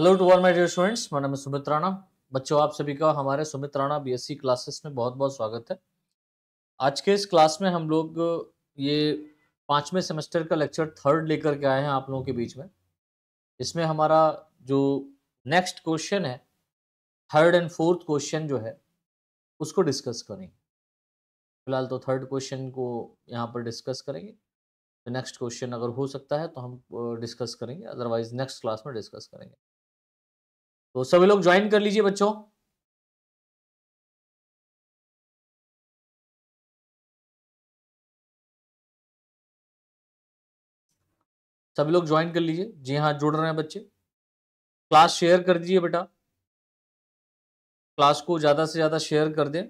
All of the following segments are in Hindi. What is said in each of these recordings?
hello to all my dear students मैं नाम है सुमित राणा बच्चों आप सभी का हमारे सुमित राणा बीएससी क्लासेस में बहुत बहुत स्वागत है आज के इस क्लास में हम लोग ये पाँचवें सेमेस्टर का लेक्चर थर्ड लेकर के आए हैं आप लोगों के बीच में इसमें हमारा जो नेक्स्ट क्वेश्चन है थर्ड एंड फोर्थ क्वेश्चन जो है उसको डिस्कस करेंगे फिलहाल तो थर्ड क्वेश्चन को यहाँ पर डिस्कस करेंगे नेक्स्ट क्वेश्चन अगर हो सकता है तो हम डिस्कस करेंगे अदरवाइज नेक्स्ट क्लास में डिस्कस करेंगे तो सभी लोग ज्वाइन कर लीजिए बच्चों सभी लोग ज्वाइन कर लीजिए जी हाँ जुड़ रहे हैं बच्चे क्लास शेयर कर दीजिए बेटा क्लास को ज़्यादा से ज़्यादा शेयर कर दें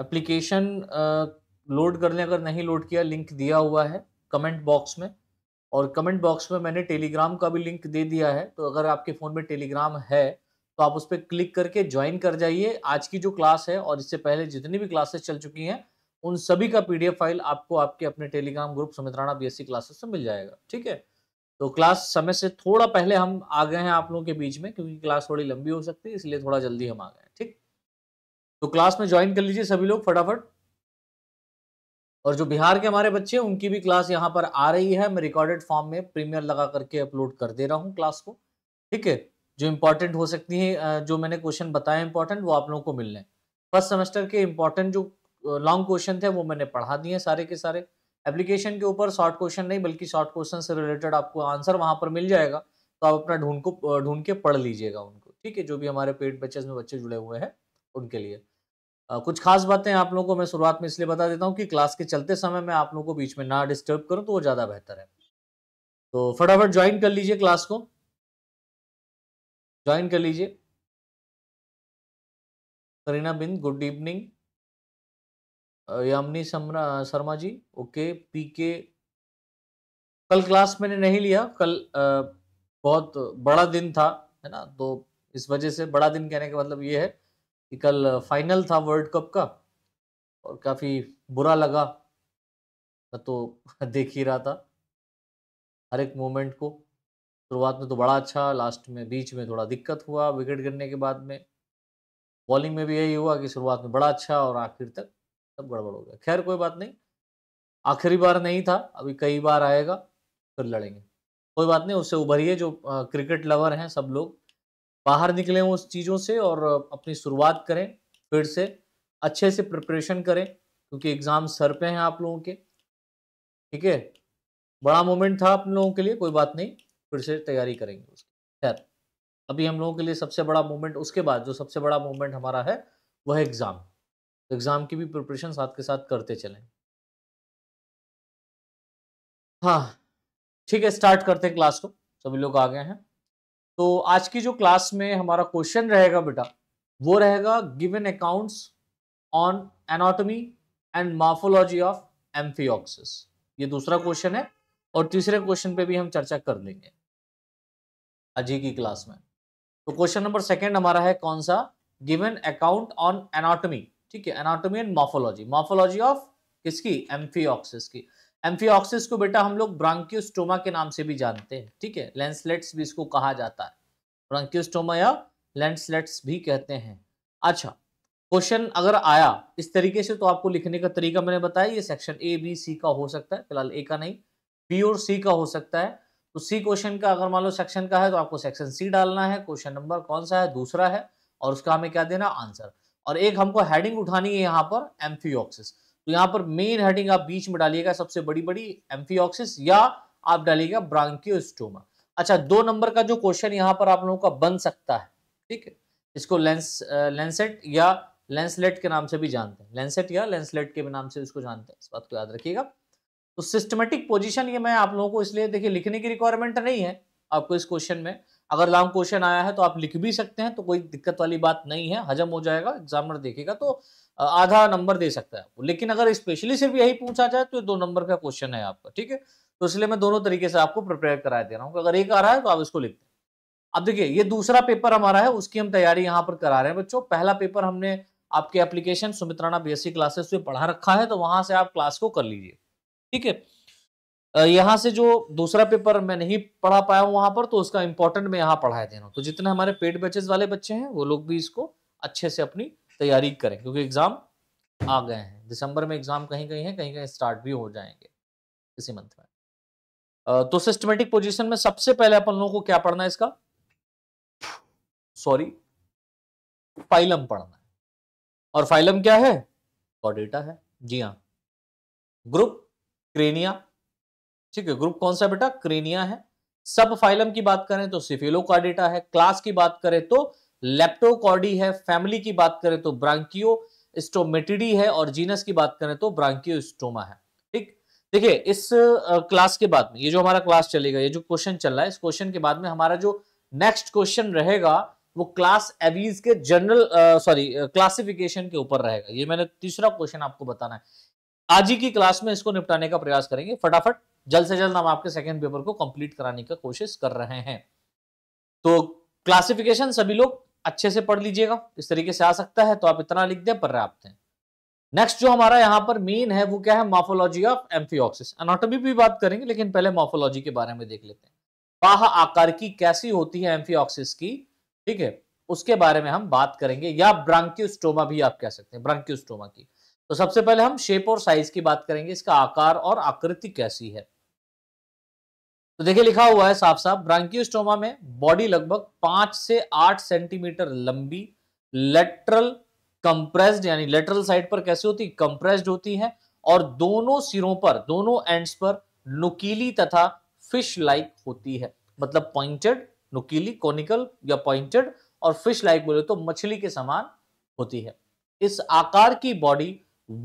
एप्लीकेशन लोड कर लें अगर नहीं लोड किया लिंक दिया हुआ है कमेंट बॉक्स में और कमेंट बॉक्स में मैंने टेलीग्राम का भी लिंक दे दिया है तो अगर आपके फ़ोन में टेलीग्राम है तो आप उस पर क्लिक करके ज्वाइन कर जाइए आज की जो क्लास है और इससे पहले जितनी भी क्लासेस चल चुकी हैं उन सभी का पी फाइल आपको आपके अपने Telegram group Sumitrana S classes से मिल जाएगा ठीक है तो क्लास समय से थोड़ा पहले हम आ गए हैं आप लोगों के बीच में क्योंकि क्लास थोड़ी लंबी हो सकती है इसलिए थोड़ा जल्दी हम आ गए ठीक तो क्लास में ज्वाइन कर लीजिए सभी लोग फटाफट और जो बिहार के हमारे बच्चे हैं उनकी भी क्लास यहाँ पर आ रही है मैं रिकॉर्डेड फॉर्म में प्रीमियर लगा करके अपलोड कर दे रहा हूँ क्लास को ठीक है जो इम्पोर्टेंट हो सकती है जो मैंने क्वेश्चन बताया इंपॉर्टेंट वो आप लोगों को मिल रहे फर्स्ट सेमेस्टर के इम्पॉर्टेंट जो लॉन्ग क्वेश्चन थे वो मैंने पढ़ा दिए सारे के सारे एप्लीकेशन के ऊपर शॉर्ट क्वेश्चन नहीं बल्कि शॉर्ट क्वेश्चन से रिलेटेड आपको आंसर वहाँ पर मिल जाएगा तो आप अपना ढूंढ को ढूंढ के पढ़ लीजिएगा उनको ठीक है जो भी हमारे पेड बच्चे में बच्चे जुड़े हुए हैं उनके लिए कुछ खास बातें आप लोगों को मैं शुरुआत में इसलिए बता देता हूँ कि क्लास के चलते समय मैं आप लोगों को बीच में ना डिस्टर्ब करूँ तो वो ज़्यादा बेहतर है तो फटाफट ज्वाइन कर लीजिए क्लास को ज्वाइन कर लीजिए Kareena Bind good evening Yamini Samra Sharma ji okay P K कल क्लास मैंने नहीं लिया कल आ, बहुत बड़ा दिन था है ना तो इस वजह से बड़ा दिन कहने का मतलब ये है कि कल फाइनल था वर्ल्ड कप का और काफ़ी बुरा लगा मैं तो देख ही रहा था हर एक मोमेंट को शुरुआत में तो बड़ा अच्छा लास्ट में बीच में थोड़ा दिक्कत हुआ विकेट गिरने के बाद में बॉलिंग में भी यही हुआ कि शुरुआत में बड़ा अच्छा और आखिर तक सब गड़बड़ हो गया खैर कोई बात नहीं आखिरी बार नहीं था अभी कई बार आएगा फिर लड़ेंगे कोई बात नहीं उससे उभरिए जो क्रिकेट लवर हैं सब लोग बाहर निकलें उस चीज़ों से और अपनी शुरुआत करें फिर से अच्छे से प्रिपरेशन करें क्योंकि एग्ज़ाम सर पे हैं आप लोगों के ठीक है बड़ा मोमेंट था आप लोगों के लिए कोई बात नहीं फिर से तैयारी करेंगे उसकी खैर अभी हम लोगों के लिए सबसे बड़ा मोमेंट उसके बाद जो सबसे बड़ा मोमेंट हमारा है वह एग्ज़ाम एग्ज़ाम की भी प्रिपरेशन साथ के साथ करते चलें हाँ ठीक है स्टार्ट करते हैं क्लास को सभी लोग आ गए हैं तो आज की जो क्लास में हमारा क्वेश्चन रहेगा बेटा वो रहेगा given accounts on anatomy and morphology of amphioxus ये दूसरा क्वेश्चन है और तीसरे क्वेश्चन पे भी हम चर्चा कर लेंगे आज ही की क्लास में तो क्वेश्चन नंबर सेकंड हमारा है कौन सा गिवन अकाउंट ऑन एनाटॉमी ठीक है anatomy and morphology morphology of किसकी एम्फियोक्सिस की एम्फियोक्सिस को बेटा हम लोग ब्रांक्योस्टोमा के नाम से भी जानते हैं ठीक है लेंसलेट्स भी इसको कहा जाता है ब्रांक्योस्टोमा या लेंसलेट्स भी कहते हैं अच्छा क्वेश्चन अगर आया इस तरीके से तो आपको लिखने का तरीका मैंने बताया ये सेक्शन ए बी सी का हो सकता है फिलहाल ए का नहीं बी और सी का हो सकता है तो सी क्वेश्चन का अगर मान लो सेक्शन का है तो आपको सेक्शन सी डालना है क्वेश्चन नंबर कौन सा है दूसरा है और उसका हमें क्या देना आंसर और एक हमको हेडिंग उठानी है यहाँ पर एम्फियोक्सिस तो यहां पर मेन हेडिंग आप बीच में डालिएगा सबसे बड़ी बड़ी एम्फियोक्सिस या आप डालिएगा ब्रांकियोस्टोमा अच्छा दो नंबर का जो क्वेश्चन यहां पर आप लोगों का बन सकता है ठीक है इसको लेंस लेंसेट या लेंसलेट के नाम से भी जानते हैं लेंसेट या लेंसलेट के नाम से इसको जानते हैं इस बात को याद रखिएगा तो सिस्टमेटिक पोजिशन ये मैं आप लोगों को इसलिए देखिए लिखने की रिक्वायरमेंट नहीं है आपको इस क्वेश्चन में अगर लॉन्ग क्वेश्चन आया है तो आप लिख भी सकते हैं तो कोई दिक्कत वाली बात नहीं है हजम हो जाएगा एग्जामिनर देखेगा तो आधा नंबर दे सकता है लेकिन अगर स्पेशली सिर्फ यही पूछा जाए तो दो नंबर का क्वेश्चन है आपका ठीक है तो इसलिए मैं दोनों तरीके से आपको प्रिपेयर कराया दे रहा हूँ अगर एक आ रहा है तो आप इसको लिख हैं अब देखिए ये दूसरा पेपर हमारा है उसकी हम तैयारी यहाँ पर करा रहे हैं बच्चों पहला पेपर हमने आपके एप्लीकेशन सुमित्राणा बीएससी क्लासेस में पढ़ा रखा है तो वहां से आप क्लास को कर लीजिए ठीक है यहाँ से जो दूसरा पेपर मैं नहीं पढ़ा पाया हूँ वहां पर तो उसका इंपॉर्टेंट मैं यहाँ पढ़ाया दे रहा हूँ तो जितने हमारे पेड बैचेस वाले बच्चे हैं वो लोग भी इसको अच्छे से अपनी तैयारी करें क्योंकि एग्ज़ाम आ गए हैं दिसंबर में एग्ज़ाम कहीं कहीं हैं कहीं कहीं स्टार्ट भी हो जाएंगे इसी मंथ में तो सिस्टमेटिक पोजीशन में सबसे पहले अपन लोगों को क्या पढ़ना है इसका सॉरी फाइलम पढ़ना है और फाइलम क्या है कॉडेटा है जी हाँ ग्रुप क्रेनिया ठीक है ग्रुप कौन सा बेटा क्रेनिया है सब फाइलम की बात करें तो सिफेलो डेटा है क्लास की बात करें तो लेप्टोकॉर्डी है फैमिली की बात करें तो ब्रांकियो स्टोमेटिडी है और जीनस की बात करें तो ब्रांकियो स्टोमा है ठीक देखिए इस क्लास के बाद में ये जो हमारा क्लास चलेगा ये जो क्वेश्चन चल रहा है इस क्वेश्चन के बाद में हमारा जो नेक्स्ट क्वेश्चन रहेगा वो क्लास एवीज के जनरल सॉरी क्लासिफिकेशन के ऊपर रहेगा ये मैंने तीसरा क्वेश्चन आपको बताना है आज ही की क्लास में इसको निपटाने का प्रयास करेंगे फटाफट जल्द से जल्द हम आपके सेकेंड पेपर को कंप्लीट कराने का कोशिश कर रहे हैं तो क्लासिफिकेशन सभी लोग अच्छे से पढ़ लीजिएगा इस तरीके से आ सकता है तो आप इतना लिख दें पर्याप्त है नेक्स्ट जो हमारा यहाँ पर मेन है वो क्या है मॉफोलॉजी ऑफ एम्फियोक्सिस एनाटोमी भी बात करेंगे लेकिन पहले मॉफोलॉजी के बारे में देख लेते हैं बाह आकार की कैसी होती है एम्फियोक्सिस की ठीक है उसके बारे में हम बात करेंगे या ब्रांक्यूस्टोमा भी आप कह सकते हैं ब्रांक्यूस्टोमा की तो सबसे पहले हम शेप और साइज की बात करेंगे इसका आकार और आकृति कैसी है तो देखिए लिखा हुआ है साफ साफ ब्रांकियोस्टोमा में बॉडी लगभग पांच से आठ सेंटीमीटर लंबी लेटरल कंप्रेस्ड यानी लेटरल साइड पर कैसे होती कंप्रेस्ड होती है और दोनों सिरों पर दोनों एंड्स पर नुकीली तथा फिश लाइक होती है मतलब पॉइंटेड नुकीली कॉनिकल या पॉइंटेड और फिश लाइक बोले तो मछली के समान होती है इस आकार की बॉडी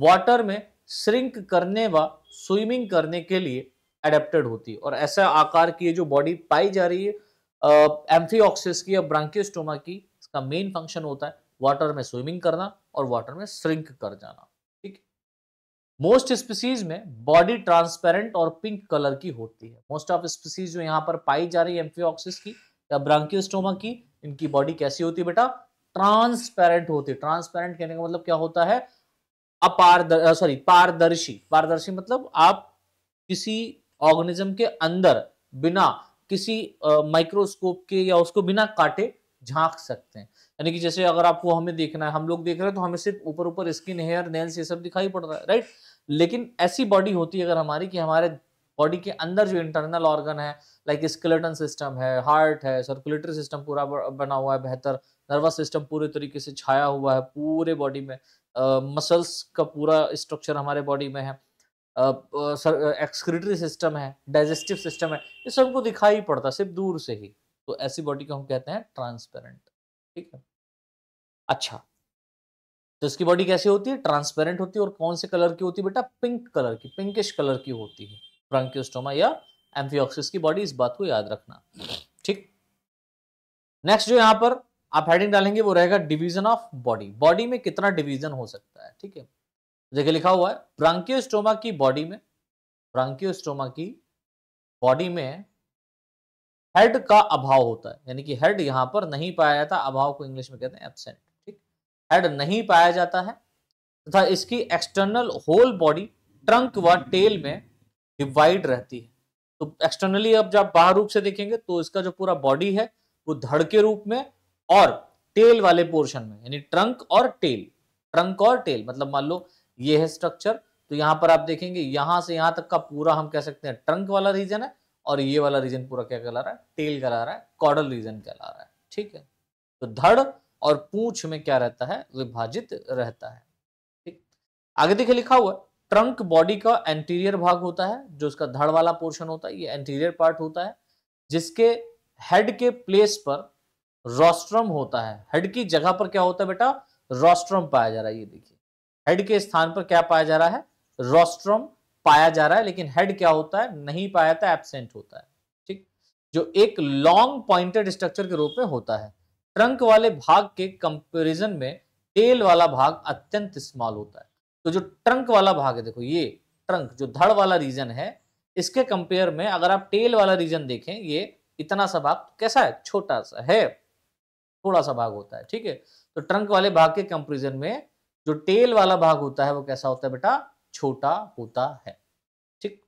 वाटर में श्रिंक करने व स्विमिंग करने के लिए एडेप्टेड होती है और ऐसा आकार की जो बॉडी पाई जा रही है एम्फीऑक्सिस की या ब्रांकियोस्टोमा की इसका मेन फंक्शन होता है वाटर में स्विमिंग करना और वाटर में श्रिंक कर जाना ठीक मोस्ट स्पीसीज में बॉडी ट्रांसपेरेंट और पिंक कलर की होती है मोस्ट ऑफ स्पीसीज जो यहाँ पर पाई जा रही है एम्फीऑक्सिस की या ब्रांकियोस्टोमा की इनकी बॉडी कैसी होती है बेटा ट्रांसपेरेंट होती है ट्रांसपेरेंट कहने का मतलब क्या होता है अपारदर्शी सॉरी पारदर्शी पारदर्शी मतलब आप किसी ऑर्गेनिज्म के अंदर बिना किसी माइक्रोस्कोप के या उसको बिना काटे झांक सकते हैं यानी कि जैसे अगर आपको हमें देखना है हम लोग देख रहे हैं तो हमें सिर्फ ऊपर ऊपर स्किन हेयर नेल्स ये सब दिखाई पड़ रहा है राइट लेकिन ऐसी बॉडी होती है अगर हमारी कि हमारे बॉडी के अंदर जो इंटरनल ऑर्गन है लाइक स्केलेटन सिस्टम है हार्ट है सर्कुलेटरी सिस्टम पूरा बना हुआ है बेहतर नर्वस सिस्टम पूरे तरीके से छाया हुआ है पूरे बॉडी में मसल्स uh, का पूरा स्ट्रक्चर हमारे बॉडी में है एक्सक्रीटरी सिस्टम है डाइजेस्टिव सिस्टम है ये सबको दिखाई पड़ता सिर्फ दूर से ही तो ऐसी बॉडी को हम कहते हैं ट्रांसपेरेंट ठीक है अच्छा तो इसकी बॉडी कैसी होती है ट्रांसपेरेंट होती है और कौन से कलर की होती है बेटा पिंक कलर की पिंकिश कलर की होती है ब्रांक्योस्टोमा या एम्फियोक्सिस की बॉडी इस बात को याद रखना ठीक नेक्स्ट जो यहां पर आप हेडिंग डालेंगे वो रहेगा डिवीजन ऑफ बॉडी बॉडी में कितना डिवीजन हो सकता है ठीक है देखिए लिखा हुआ है ब्रांकियोस्टोमा की बॉडी में ब्रांकियोस्टोमा की बॉडी में हेड का अभाव होता है यानी कि हेड यहां पर नहीं पाया जाता अभाव को इंग्लिश में कहते हैं एबसेंट ठीक हेड नहीं पाया जाता है तथा तो इसकी एक्सटर्नल होल बॉडी ट्रंक व टेल में डिवाइड रहती है तो एक्सटर्नली अब जब बाहर रूप से देखेंगे तो इसका जो पूरा बॉडी है वो धड़ के रूप में और टेल वाले पोर्शन में यानी ट्रंक और टेल ट्रंक और टेल मतलब मान लो ये है स्ट्रक्चर तो यहाँ पर आप देखेंगे यहां से यहाँ तक का पूरा हम कह सकते हैं ट्रंक वाला रीजन है और ये वाला रीजन पूरा क्या कहला रहा है टेल कहला रहा है कॉडल रीजन कहला रहा है ठीक है तो धड़ और पूछ में क्या रहता है विभाजित रहता है ठीक आगे देखिए लिखा हुआ ट्रंक बॉडी का एंटीरियर भाग होता है जो उसका धड़ वाला पोर्शन होता है ये एंटीरियर पार्ट होता है जिसके हेड के प्लेस पर रोस्ट्रम होता है हेड की जगह पर क्या होता है बेटा रोस्ट्रम पाया जा रहा है ये देखिए हेड के स्थान पर क्या पाया जा रहा है रोस्ट्रम पाया जा रहा है लेकिन हेड क्या होता है नहीं पाया जाता तो एबसेंट होता है ठीक जो एक लॉन्ग पॉइंटेड स्ट्रक्चर के रूप में होता है ट्रंक वाले भाग के कंपेरिजन में टेल वाला भाग अत्यंत स्मॉल होता है तो जो ट्रंक वाला भाग है देखो ये ट्रंक जो धड़ वाला रीजन है इसके कंपेयर में अगर आप टेल वाला रीजन देखें ये इतना सा भाग कैसा है छोटा सा है थोड़ा सा भाग होता है ठीक है तो ट्रंक वाले भाग के कंपेरिजन में जो टेल वाला भाग होता है वो कैसा होता है बेटा छोटा होता है ठीक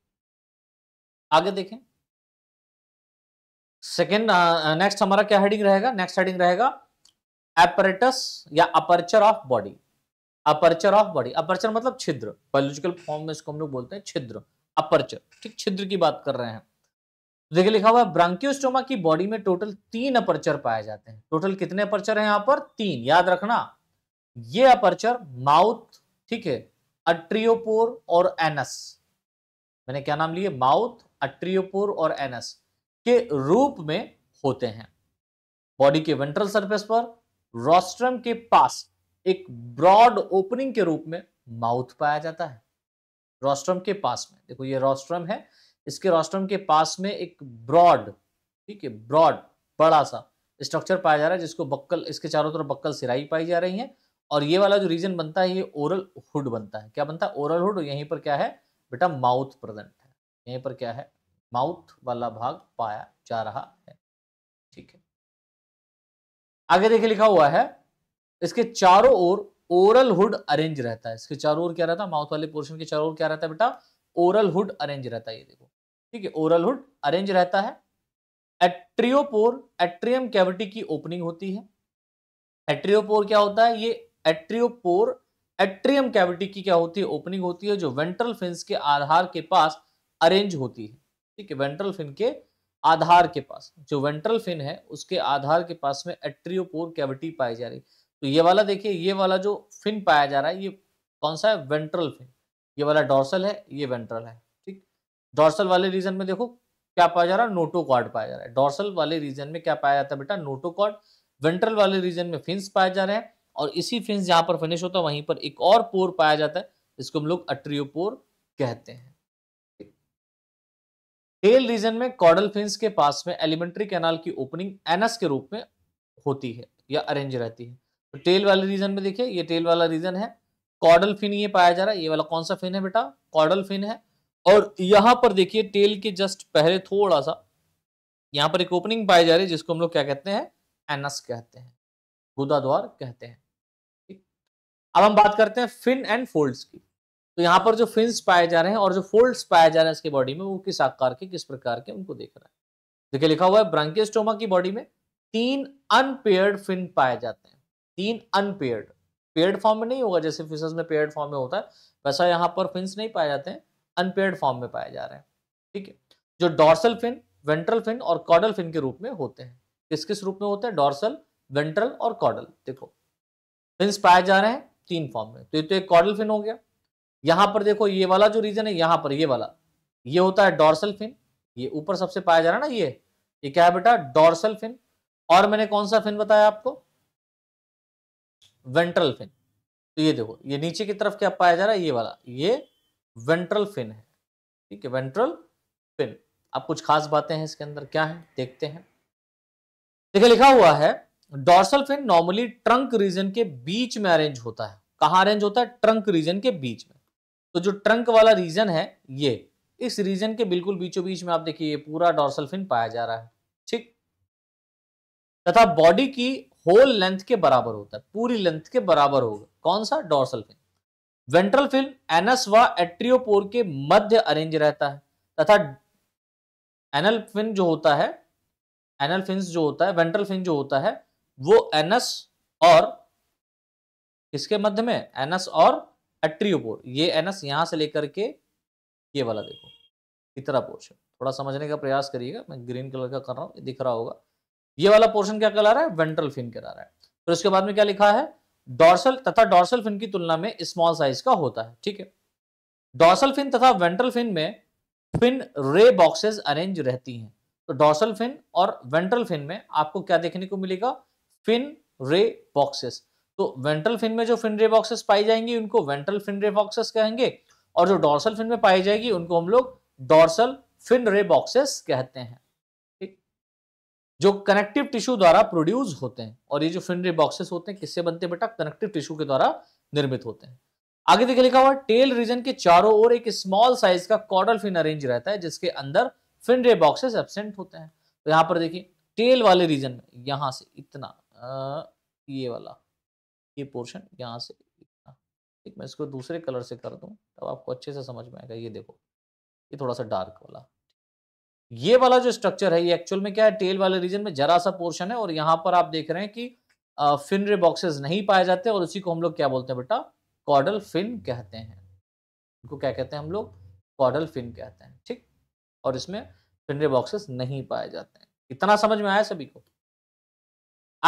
आगे देखें सेकेंड नेक्स्ट uh, uh, हमारा क्या हेडिंग रहेगा नेक्स्ट हेडिंग रहेगा एपरेटस या aperture of body aperture of body aperture मतलब छिद्र बायोलॉजिकल फॉर्म में इसको हम लोग बोलते हैं छिद्र अपर्चर ठीक छिद्र की बात कर रहे हैं देखिए लिखा हुआ है ब्रांकियोस्टोमा की बॉडी में टोटल तीन अपर्चर पाए जाते हैं टोटल कितने अपर्चर हैं यहाँ पर तीन याद रखना ये अपर्चर माउथ ठीक है अट्रियोपोर और एनस मैंने क्या नाम लिए माउथ अट्रियोपोर और एनस के रूप में होते हैं बॉडी के वेंट्रल सरफेस पर रोस्ट्रम के पास एक ब्रॉड ओपनिंग के रूप में माउथ पाया जाता है रोस्ट्रम के पास में देखो ये रोस्ट्रम है इसके रोस्ट्रम के पास में एक ब्रॉड ठीक है ब्रॉड बड़ा सा स्ट्रक्चर पाया जा रहा है जिसको बक्कल इसके चारों तरफ बक्कल सिराई पाई जा रही है और ये वाला जो रीजन बनता है ये ओरल हुड बनता है क्या बनता है ओरल हुड यहीं पर क्या है बेटा माउथ प्रेजेंट है यहीं पर क्या है माउथ वाला भाग पाया जा रहा है ठीक है आगे देखिए लिखा हुआ है इसके चारों ओर ओरल हुड अरेंज रहता है इसके चारों ओर क्या रहता है माउथ वाले पोर्शन के चारों ओर क्या रहता है बेटा ओरल हुड अरेंज रहता है ये देखो ठीक है ओरल हुड अरेंज रहता है एट्रियोपोर एट्रियम कैविटी की ओपनिंग होती है एट्रियोपोर क्या होता है ये एट्रियोपोर एट्रियम कैविटी की क्या होती है ओपनिंग होती है जो वेंट्रल फिन्स के आधार के पास अरेंज होती है ठीक है वेंट्रल फिन के आधार के पास जो वेंट्रल फिन है उसके आधार के पास में एट्रियोपोर कैविटी पाई जा रही तो ये वाला देखिए ये वाला जो फिन पाया जा रहा है ये कौन सा है वेंट्रल फिन ये वाला डॉर्सल है ये वेंट्रल है ठीक डॉर्सल वाले रीजन में देखो क्या पाया जा रहा है नोटोकॉर्ड पाया जा रहा है डॉर्सल वाले रीजन में क्या पाया जाता है बेटा नोटोकॉर्ड वेंट्रल वाले रीजन में फिन्स पाए जा रहे हैं और इसी फिंस जहां पर फिनिश होता है वहीं पर एक और पोर पाया जाता है इसको हम लोग अट्रियोपोर कहते हैं टेल रीजन में कॉडल फिंस के पास में एलिमेंट्री कैनाल की ओपनिंग एनस के रूप में होती है या अरेंज रहती है तो टेल वाले रीजन में देखिए ये टेल वाला रीजन है कॉडल फिन ये पाया जा रहा है ये वाला कौन सा फिन है बेटा कॉडल फिन है और यहां पर देखिए टेल के जस्ट पहले थोड़ा सा यहां पर एक ओपनिंग पाई जा रही है जिसको हम लोग क्या कहते हैं एनस कहते हैं द्वार कहते हैं अब हम बात करते हैं फिन एंड फोल्ड्स की तो यहाँ पर जो फिन्स पाए जा रहे हैं और जो फोल्ड्स पाए जा रहे हैं इसके बॉडी में वो किस आकार के किस प्रकार के उनको देख रहे हैं देखिए लिखा हुआ है ब्रांकिस्टोमा की बॉडी में तीन अनपेयर्ड फिन पाए जाते हैं तीन अनपेयर्ड पेयर्ड फॉर्म में नहीं होगा जैसे फिशेज में पेयर्ड फॉर्म में होता है वैसा यहाँ पर फिन्स नहीं पाए जाते हैं अनपेयर्ड फॉर्म में पाए जा रहे हैं ठीक है जो डॉर्सल फिन वेंट्रल फिन और कॉडल फिन के रूप में होते हैं किस किस रूप में होते हैं डॉर्सल वेंट्रल और कॉडल देखो फिन्स पाए जा रहे हैं तीन फॉर्म में तो ये तो एक कॉर्डल फिन हो गया यहां पर देखो ये वाला जो रीजन है यहां पर ये वाला ये होता है डॉर्सल फिन ये ऊपर सबसे पाया जा रहा है ना ये ये क्या है बेटा डॉर्सल फिन और मैंने कौन सा फिन बताया आपको वेंट्रल फिन तो ये देखो ये नीचे की तरफ क्या पाया जा रहा है ये वाला ये वेंट्रल फिन है ठीक है वेंट्रल फिन अब कुछ खास बातें हैं इसके अंदर क्या है देखते हैं देखिए लिखा हुआ है dorsal fin normally trunk region के बीच में अरेंज होता है कहाँ रेंज होता है ट्रंक रीजन के बीच में तो जो ट्रंक वाला रीजन है ये इस रीजन के बिल्कुल बीचों बीच में आप देखिए ये पूरा डॉर्सल फिन पाया जा रहा है ठीक तथा बॉडी की होल लेंथ के बराबर होता है पूरी लेंथ के बराबर होगा कौन सा dorsal fin ventral fin anus व एट्रियोपोर के मध्य अरेंज रहता है तथा एनल फिन जो होता है एनल फिन जो होता है वेंट्रल फिन जो होता है वो एनस और किसके मध्य में एनस और एट्रियोपोर ये एनस यहां से लेकर के ये वाला देखो इतना पोर्शन थोड़ा समझने का प्रयास करिएगा मैं ग्रीन कलर का कर रहा हूँ दिख रहा होगा ये वाला पोर्शन क्या कहला रहा है वेंट्रल फिन कह रहा है फिर उसके बाद में क्या लिखा है डॉर्सल तथा डॉर्सल फिन की तुलना में स्मॉल साइज का होता है ठीक है डॉर्सल फिन तथा वेंट्रल फिन में फिन रे बॉक्सेस अरेंज रहती हैं तो डॉर्सल फिन और वेंट्रल फिन में आपको क्या देखने को मिलेगा फिन रे बॉक्सेस तो वेंट्रल फिन में जो फिनरे बॉक्सेस पाई जाएंगी उनको वेंट्रल फिनरे बॉक्सेस कहेंगे और जो डॉर्सल फिन में पाई जाएगी उनको हम लोग डॉर्सल फिन रे बॉक्सेस कहते हैं ठीक जो कनेक्टिव टिश्यू द्वारा प्रोड्यूस होते हैं और ये जो फिन रे बॉक्सेस होते हैं किससे बनते हैं बेटा कनेक्टिव टिश्यू के द्वारा निर्मित होते हैं आगे देखिए लिखा हुआ टेल रीजन के चारों ओर एक स्मॉल साइज का कॉडल फिन अरेंज रहता है जिसके अंदर फिन रे बॉक्सेस एबसेंट होते हैं तो यहां पर देखिए टेल वाले रीजन में यहां से इतना आ, ये वाला ये पोर्शन यहाँ से हाँ, ठीक मैं इसको दूसरे कलर से कर दूँ तब आपको अच्छे से समझ में आएगा ये देखो ये थोड़ा सा डार्क वाला ये वाला जो स्ट्रक्चर है ये एक्चुअल में क्या है टेल वाले रीजन में जरा सा पोर्शन है और यहाँ पर आप देख रहे हैं कि फिन रे बॉक्सेस नहीं पाए जाते और उसी को हम लोग क्या बोलते हैं बेटा कॉडल फिन कहते हैं इनको क्या कहते हैं हम लोग कॉडल फिन कहते हैं ठीक और इसमें फिन रे बॉक्सेस नहीं पाए जाते हैं इतना समझ में आया सभी को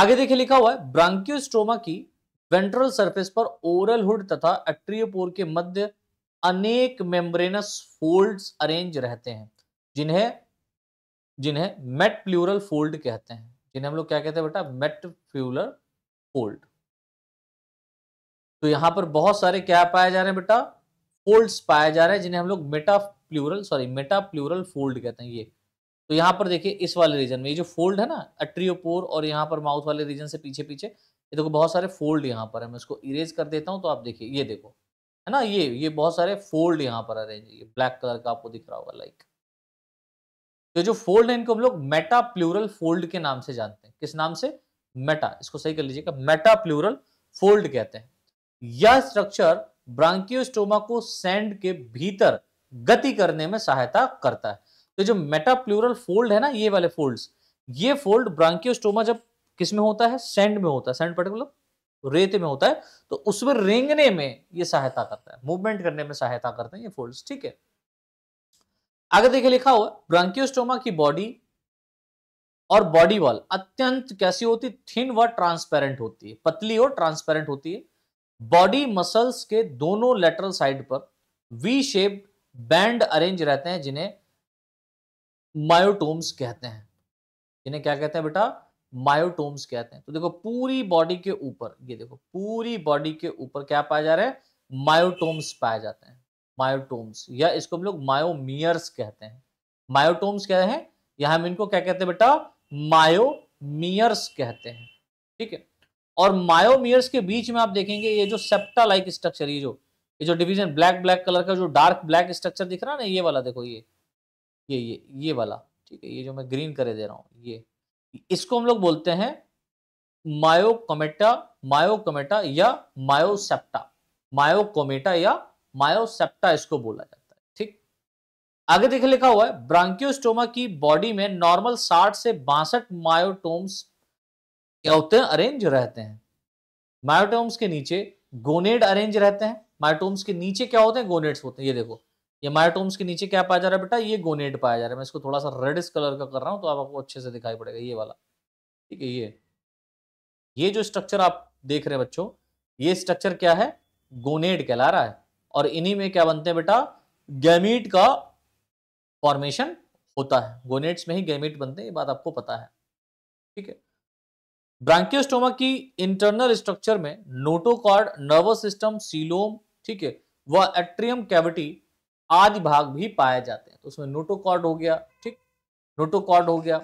आगे देखिए लिखा हुआ है ब्रांक्योस्ट्रोमा की वेंट्रल सरफेस पर ओरल हुड तथा एट्रियोपोर के मध्य अनेक मेम्ब्रेनस फोल्ड्स अरेंज रहते हैं जिन्हें जिन्हें मेट प्लूरल फोल्ड कहते हैं जिन्हें हम लोग क्या कहते हैं बेटा मेट प्लूरल फोल्ड तो यहां पर बहुत सारे क्या पाए जा रहे हैं बेटा फोल्ड्स पाए जा रहे हैं जिन्हें हम लोग metapleural sorry metapleural fold कहते हैं ये तो यहां पर देखिए इस वाले रीजन में ये जो फोल्ड है ना अट्रियोपोर और यहां पर माउथ वाले रीजन से पीछे पीछे ये देखो बहुत सारे फोल्ड यहाँ पर है मैं इसको इरेज कर देता हूँ तो आप देखिए ये देखो है ना ये ये बहुत सारे फोल्ड यहाँ पर अरेंज ये ब्लैक कलर का आपको दिख रहा होगा लाइक तो जो फोल्ड है इनको हम लोग मेटा प्लूरल फोल्ड के नाम से जानते हैं किस नाम से मेटा इसको सही कर लीजिएगा मेटा प्लूरल फोल्ड कहते हैं यह स्ट्रक्चर ब्रांकियोस्टोमा को सैंड के भीतर गति करने में सहायता करता है तो जो मेटा प्लूरल फोल्ड है ना ये वाले फोल्ड्स ये फोल्ड ब्रांकियोस्टोमा जब किस में होता है सेंड में होता है सेंड पर्टिकल मतलब रेत में होता है तो उसमें रेंगने में ये सहायता करता है मूवमेंट करने में सहायता करते हैं ये फोल्ड ठीक है आगे देखिए लिखा हुआ ब्रांकियोस्टोमा की बॉडी और बॉडी वॉल अत्यंत कैसी होती थिन व ट्रांसपेरेंट होती है पतली और ट्रांसपेरेंट होती है बॉडी मसल्स के दोनों लेटरल साइड पर वी शेप बैंड अरेंज रहते हैं जिन्हें मायोटोम्स कहते हैं जिन्हें क्या कहते हैं बेटा मायोटोम्स कहते हैं तो देखो पूरी बॉडी के ऊपर ये देखो पूरी बॉडी के ऊपर क्या पाए जा रहे हैं मायोटोम्स पाए जाते हैं मायोटोम्स या इसको हम लोग मायोमियर्स कहते हैं मायोटोम्स रहे हैं या हम इनको क्या कहते हैं बेटा मायोमियर्स कहते हैं ठीक है और मायोमियर्स के बीच में आप देखेंगे ये जो सेप्टा लाइक स्ट्रक्चर ये जो ये जो डिवीजन ब्लैक ब्लैक कलर का जो डार्क ब्लैक स्ट्रक्चर दिख रहा है ना ये वाला देखो ये ये ये ये वाला ठीक है ये जो मैं ग्रीन करे दे रहा हूँ ये इसको हम लोग बोलते हैं मायोकोमेटा मायोकोमेटा या मायोसेप्टा मायोकोमेटा या मायोसेप्टा इसको बोला जाता है ठीक आगे देखिए लिखा हुआ है ब्रांकियोस्टोमा की बॉडी में नॉर्मल 60 से बासठ मायोटोम्स क्या होते हैं अरेंज रहते हैं मायोटोम्स के नीचे गोनेड अरेंज रहते हैं मायोटोम्स के नीचे क्या होते हैं गोनेड्स होते हैं ये देखो ये मायाटोम्स के नीचे क्या पाया जा रहा है बेटा ये गोनेड पाया जा रहा है मैं इसको थोड़ा सा रेडिस कलर का कर रहा हूँ तो आपको अच्छे से दिखाई पड़ेगा ये वाला ठीक है ये ये जो स्ट्रक्चर आप देख रहे हैं बच्चों ये स्ट्रक्चर क्या है गोनेड कहला रहा है और इन्हीं में क्या बनते हैं बेटा गैमीट का फॉर्मेशन होता है गोनेट्स में ही गैमीट बनते हैं ये बात आपको पता है ठीक है ब्रांकियोस्टोमा की इंटरनल स्ट्रक्चर में नोटोकॉर्ड नर्वस सिस्टम सीलोम ठीक है व एट्रियम कैविटी आदि भाग भी पाए जाते हैं तो उसमें नोटोकॉर्ड हो गया ठीक नोटोकॉर्ड हो गया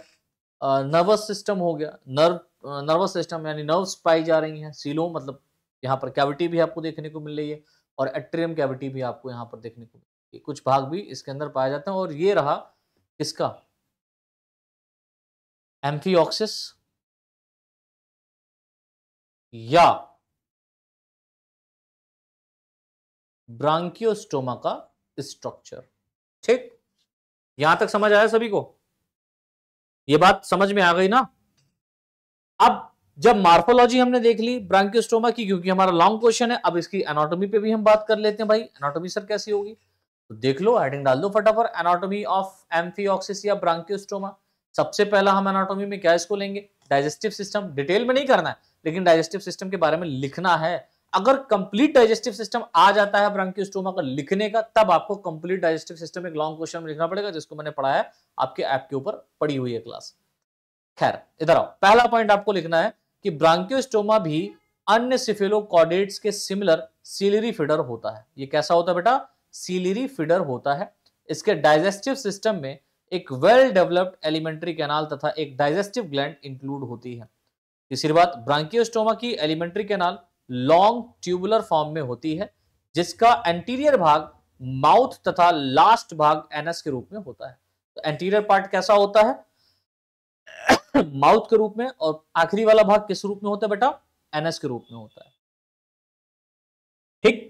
नर्वस सिस्टम हो गया नर्व नर्वस सिस्टम यानी नर्व्स पाई जा रही हैं सीलो मतलब यहाँ पर कैविटी भी आपको देखने को मिल रही है और एट्रियम कैविटी भी आपको यहाँ पर देखने को मिल रही है कुछ भाग भी इसके अंदर पाए जाते हैं और ये रहा इसका एम्फीऑक्सिस या ब्रांकियोस्टोमा का स्ट्रक्चर ठीक यहां तक समझ आया सभी को ये बात समझ में आ गई ना अब जब मार्फोलॉजी हमने देख ली ब्रांकियोस्टोमा की क्योंकि हमारा लॉन्ग क्वेश्चन है अब इसकी एनाटॉमी पे भी हम बात कर लेते हैं भाई एनाटॉमी सर कैसी होगी तो देख लो हेडिंग डाल दो फटाफट एनाटॉमी ऑफ एम्फीऑक्सिस या ब्रांकियोस्टोमा सबसे पहला हम एनाटॉमी में क्या इसको लेंगे डाइजेस्टिव सिस्टम डिटेल में नहीं करना है लेकिन डाइजेस्टिव सिस्टम के बारे में लिखना है अगर कंप्लीट डाइजेस्टिव सिस्टम आ जाता है स्टोमा का लिखने का तब आपको कंप्लीट डाइजेस्टिव सिस्टम एक लॉन्ग क्वेश्चन लिखना पड़ेगा जिसको मैंने पढ़ाया आपके ऐप के ऊपर पड़ी हुई है क्लास खैर इधर आओ पहला पॉइंट आपको लिखना है कि ब्रांकियोस्टोमा भी अन्य सिफेलोकॉडेट्स के सिमिलर सीलरी फिडर होता है ये कैसा होता है बेटा सीलरी फिडर होता है इसके डाइजेस्टिव सिस्टम में एक वेल डेवलप्ड एलिमेंट्री कैनाल तथा एक डाइजेस्टिव ग्लैंड इंक्लूड होती है तीसरी बात ब्रांकियोस्टोमा की alimentary canal long tubular form में होती है जिसका एंटीरियर भाग माउथ तथा लास्ट भाग एनएस के रूप में होता है तो एंटीरियर पार्ट कैसा होता है माउथ के रूप में और आखिरी वाला भाग किस रूप में होता है बेटा एनएस के रूप में होता है ठीक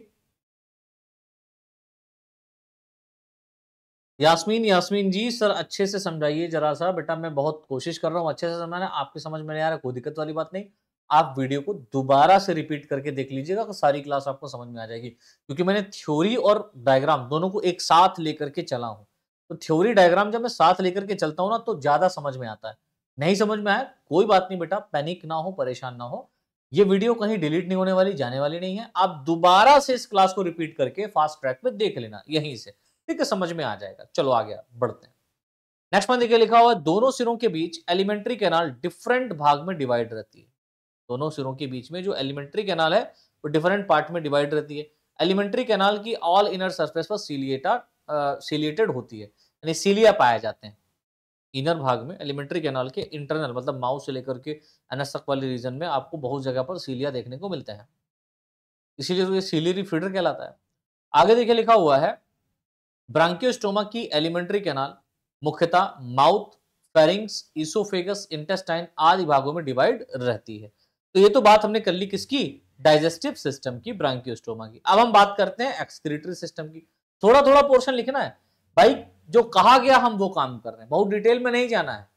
यास्मीन यास्मीन जी सर अच्छे से समझाइए जरा सा बेटा मैं बहुत कोशिश कर रहा हूँ अच्छे से समझाना आपकी समझ में नहीं आ रहा कोई दिक्कत वाली बात नहीं आप वीडियो को दोबारा से रिपीट करके देख लीजिएगा तो सारी क्लास आपको समझ में आ जाएगी क्योंकि मैंने थ्योरी और डायग्राम दोनों को एक साथ लेकर के चला हूँ तो थ्योरी डायग्राम जब मैं साथ लेकर के चलता हूँ ना तो ज़्यादा समझ में आता है नहीं समझ में आया कोई बात नहीं बेटा पैनिक ना हो परेशान ना हो ये वीडियो कहीं डिलीट नहीं होने वाली जाने वाली नहीं है आप दोबारा से इस क्लास को रिपीट करके फास्ट ट्रैक में देख लेना यहीं से ठीक है समझ में आ जाएगा चलो आगे बढ़ते हैं नेक्स्ट में देखिए लिखा हुआ है दोनों सिरों के बीच एलिमेंट्री कैनाल डिफरेंट भाग में डिवाइड रहती है दोनों सिरों के बीच में जो एलिमेंट्री कैनाल है वो डिफरेंट पार्ट में डिवाइड रहती है एलिमेंट्री कैनाल की ऑल इनर सरफेस पर सीलिएटा सीलिएटेड होती है यानी सीलिया पाए जाते हैं इनर भाग में एलिमेंट्री कैनाल के इंटरनल मतलब माउथ से लेकर के एनस वाले रीजन में आपको बहुत जगह पर सीलिया देखने को मिलता है इसीलिए तो ये सीलियरी फीडर कहलाता है आगे देखिए लिखा हुआ है ब्रांकियोस्टोमा की एलिमेंट्री कैनाल मुख्यतः माउथ फेरिंग्स इसोफेगस इंटेस्टाइन आदि भागों में डिवाइड रहती है तो ये तो बात हमने कर ली किसकी डाइजेस्टिव सिस्टम की ब्रांकियोस्टोमा की अब हम बात करते हैं एक्सक्रीटरी सिस्टम की थोड़ा थोड़ा पोर्शन लिखना है भाई जो कहा गया हम वो काम कर रहे हैं बहुत डिटेल में नहीं जाना है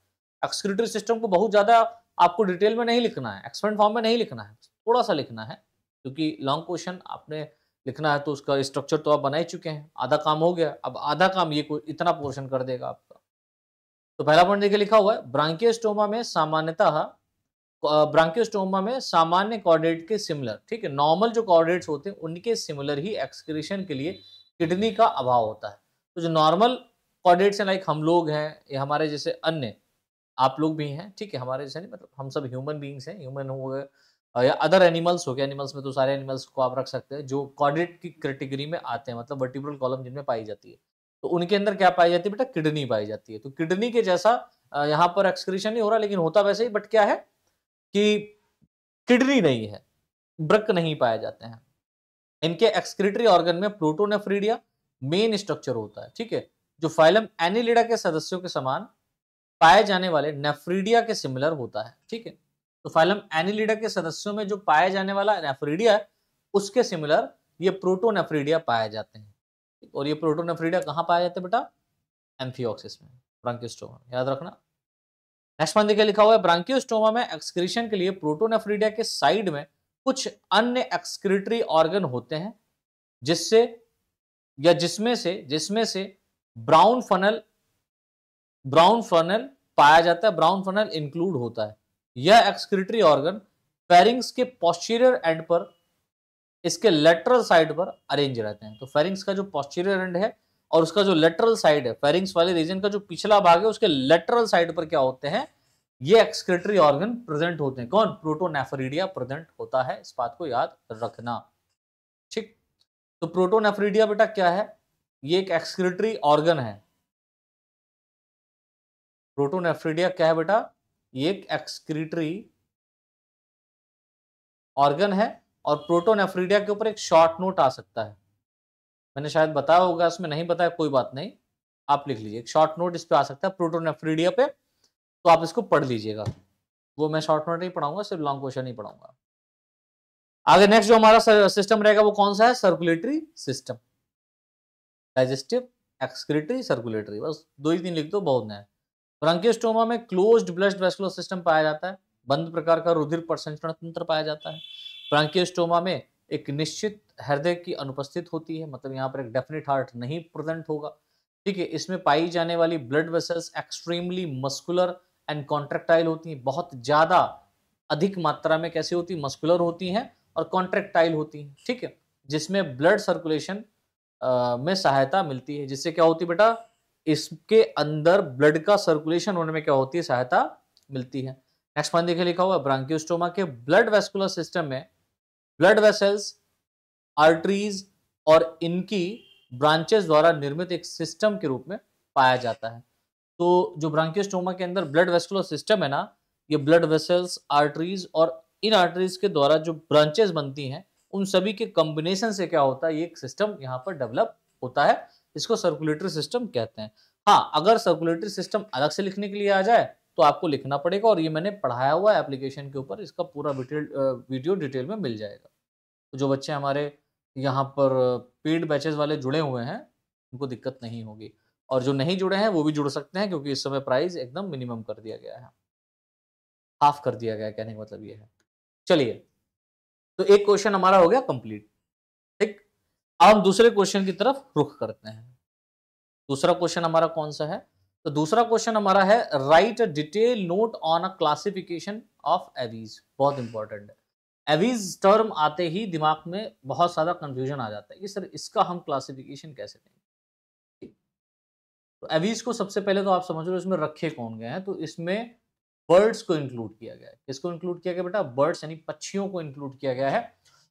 एक्सक्रीटरी सिस्टम को बहुत ज्यादा आपको डिटेल में नहीं लिखना है एक्सपेंट फॉर्म में नहीं लिखना है थोड़ा सा लिखना है क्योंकि लॉन्ग क्वेश्चन आपने लिखना है तो उसका स्ट्रक्चर तो आप बना ही चुके हैं आधा काम हो गया अब आधा काम ये इतना पोर्शन कर देगा आपका तो पहला पॉइंट देखिए लिखा हुआ है स्टोमा में सामान्यतः ब्रांकियोस्टोमा में सामान्य कॉर्डेट के सिमिलर ठीक है नॉर्मल जो कॉर्डेट्स होते हैं उनके सिमिलर ही एक्सक्रीशन के लिए किडनी का अभाव होता है तो जो नॉर्मल कॉर्डेट्स हैं लाइक हम लोग हैं या हमारे जैसे अन्य आप लोग भी हैं ठीक है हमारे जैसे नहीं मतलब हम सब ह्यूमन बींग्स हैं ह्यूमन हो गए या अदर एनिमल्स हो गए एनिमल्स में तो सारे एनिमल्स को आप रख सकते हैं जो कॉर्डेट की कैटेगरी में आते हैं मतलब वर्टिब्रल कॉलम जिनमें पाई जाती है तो उनके अंदर क्या पाई जाती है बेटा किडनी पाई जाती है तो किडनी के जैसा यहाँ पर एक्सक्रीशन नहीं हो रहा लेकिन होता वैसे ही बट क्या है कि किडनी नहीं है ब्रक नहीं पाए जाते हैं इनके एक्सक्रिटरी ऑर्गन में प्रोटोनेफ्रीडिया मेन स्ट्रक्चर होता है ठीक है जो फाइलम एनिलिडा के सदस्यों के समान पाए जाने वाले नेफ्रीडिया के सिमिलर होता है ठीक है तो फाइलम एनिलिडा के सदस्यों में जो पाया जाने वाला नेफ्रीडिया है उसके सिमिलर ये प्रोटोनेफ्रीडिया पाए जाते हैं और ये प्रोटोनेफ्रीडिया कहाँ पाए जाते हैं बेटा एम्फियोक्सिस में ब्रंकिस्टोमा याद रखना नेक्स्ट देखिए लिखा हुआ है ब्रांकियोस्टोमा में एक्सक्रीशन के लिए प्रोटोनेफ्रीडिया के साइड में कुछ अन्य एक्सक्रीटरी ऑर्गन होते हैं जिससे या जिसमें से जिसमें से ब्राउन फनल ब्राउन फनल पाया जाता है ब्राउन फनल इंक्लूड होता है यह एक्सक्रीटरी ऑर्गन फेरिंग्स के पॉस्टीरियर एंड पर इसके लेटरल साइड पर अरेंज रहते हैं तो फेरिंग्स का जो पॉस्टीरियर एंड है और उसका जो लेटरल साइड है फेरिंग्स वाले रीजन का जो पिछला भाग है उसके लेटरल साइड पर क्या होते हैं ये एक्सक्रेटरी ऑर्गन प्रेजेंट होते हैं कौन प्रोटोनेफरीडिया प्रेजेंट होता है इस बात को याद रखना ठीक तो प्रोटोनेफरीडिया बेटा क्या है ये एक एक्सक्रेटरी ऑर्गन है प्रोटोनेफ्रीडिया क्या है बेटा ये एक एक्सक्रीटरी ऑर्गन है और प्रोटोनेफ्रीडिया के ऊपर एक शॉर्ट नोट आ सकता है मैंने शायद बताया होगा इसमें नहीं बताया कोई बात नहीं आप लिख लीजिए शॉर्ट नोट इस पर आ सकता है एफ्रीडिया पे तो आप इसको पढ़ लीजिएगा वो मैं शॉर्ट नोट नहीं पढ़ाऊंगा सिर्फ लॉन्ग क्वेश्चन ही पढ़ाऊंगा आगे नेक्स्ट जो हमारा सिस्टम रहेगा वो कौन सा है circulatory system digestive excretory circulatory बस दो ही तीन लिख दो बहुत नए ब्रंकियोस्टोमा में क्लोज्ड ब्लड वेस्कुलर सिस्टम पाया जाता है बंद प्रकार का रुधिर प्रसंचरण तंत्र पाया जाता है ब्रंकियोस्टोमा में एक निश्चित हृदय की अनुपस्थित होती है मतलब यहाँ पर एक डेफिनेट हार्ट नहीं प्रेजेंट होगा ठीक है इसमें पाई जाने वाली blood vessels extremely muscular and contractile होती हैं बहुत ज़्यादा अधिक मात्रा में कैसे होती मस्कुलर होती हैं और कॉन्ट्रेक्टाइल होती हैं ठीक है जिसमें ब्लड सर्कुलेशन में सहायता मिलती है जिससे क्या होती बेटा इसके अंदर ब्लड का सर्कुलेशन होने में क्या होती है सहायता मिलती है नेक्स्ट पॉइंट देखिए लिखा हुआ ब्रांकियोस्टोमा के ब्लड वेस्कुलर सिस्टम में ब्लड वेसल्स आर्टरीज और इनकी ब्रांचेस द्वारा निर्मित एक सिस्टम के रूप में पाया जाता है तो जो ब्रांकियोस्टोमा के अंदर ब्लड वेस्कुलर सिस्टम है ना ये ब्लड वेसल्स आर्टरीज और इन आर्टरीज के द्वारा जो ब्रांचेस बनती हैं उन सभी के कॉम्बिनेशन से क्या होता है ये एक सिस्टम यहाँ पर डेवलप होता है इसको सर्कुलेटरी सिस्टम कहते हैं हाँ अगर सर्कुलेटरी सिस्टम अलग से लिखने के लिए आ जाए तो आपको लिखना पड़ेगा और ये मैंने पढ़ाया हुआ है एप्लीकेशन के ऊपर इसका पूरा डिटेल वीडियो डिटेल में मिल जाएगा तो जो बच्चे हमारे यहाँ पर पेड बैचेज वाले जुड़े हुए हैं उनको दिक्कत नहीं होगी और जो नहीं जुड़े हैं वो भी जुड़ सकते हैं क्योंकि इस समय प्राइस एकदम मिनिमम कर दिया गया है हाफ कर दिया गया कहने का मतलब ये है चलिए तो एक क्वेश्चन हमारा हो गया कंप्लीट ठीक अब हम दूसरे क्वेश्चन की तरफ रुख करते हैं दूसरा क्वेश्चन हमारा कौन सा है तो दूसरा क्वेश्चन हमारा है write a detail note on a classification of aves बहुत इंपॉर्टेंट है एवीज टर्म आते ही दिमाग में बहुत सारा कंफ्यूजन आ जाता है कि सर इसका हम क्लासिफिकेशन कैसे देंगे तो एवीज को सबसे पहले तो आप समझ लो इसमें रखे कौन गए हैं तो इसमें बर्ड्स को इंक्लूड किया गया है किसको इंक्लूड किया गया बेटा बर्ड्स यानी पक्षियों को इंक्लूड किया गया है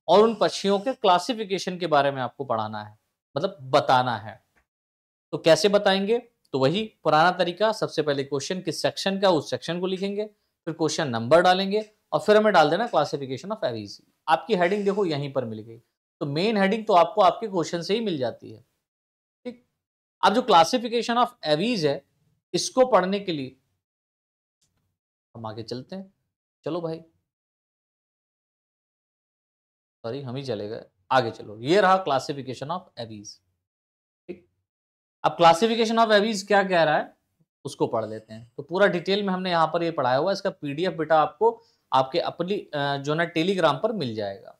और उन पक्षियों के क्लासिफिकेशन के बारे में आपको पढ़ाना है मतलब बताना है तो कैसे बताएंगे तो वही पुराना तरीका सबसे पहले क्वेश्चन किस सेक्शन का उस सेक्शन को लिखेंगे फिर क्वेश्चन नंबर डालेंगे और फिर हमें डाल देना क्लासिफिकेशन ऑफ एवीज आपकी हेडिंग देखो यहीं पर मिल गई तो मेन हेडिंग तो आपको आपके क्वेश्चन से ही मिल जाती है ठीक अब जो क्लासिफिकेशन ऑफ एवीज है इसको पढ़ने के लिए हम आगे चलते हैं चलो भाई सॉरी हम ही चले गए आगे चलो ये रहा क्लासिफिकेशन ऑफ एवीज अब क्लासिफिकेशन ऑफ एवीज़ क्या कह रहा है उसको पढ़ लेते हैं तो पूरा डिटेल में हमने यहाँ पर ये पढ़ाया हुआ है इसका पीडीएफ बेटा आपको आपके अपनी जो ना टेलीग्राम पर मिल जाएगा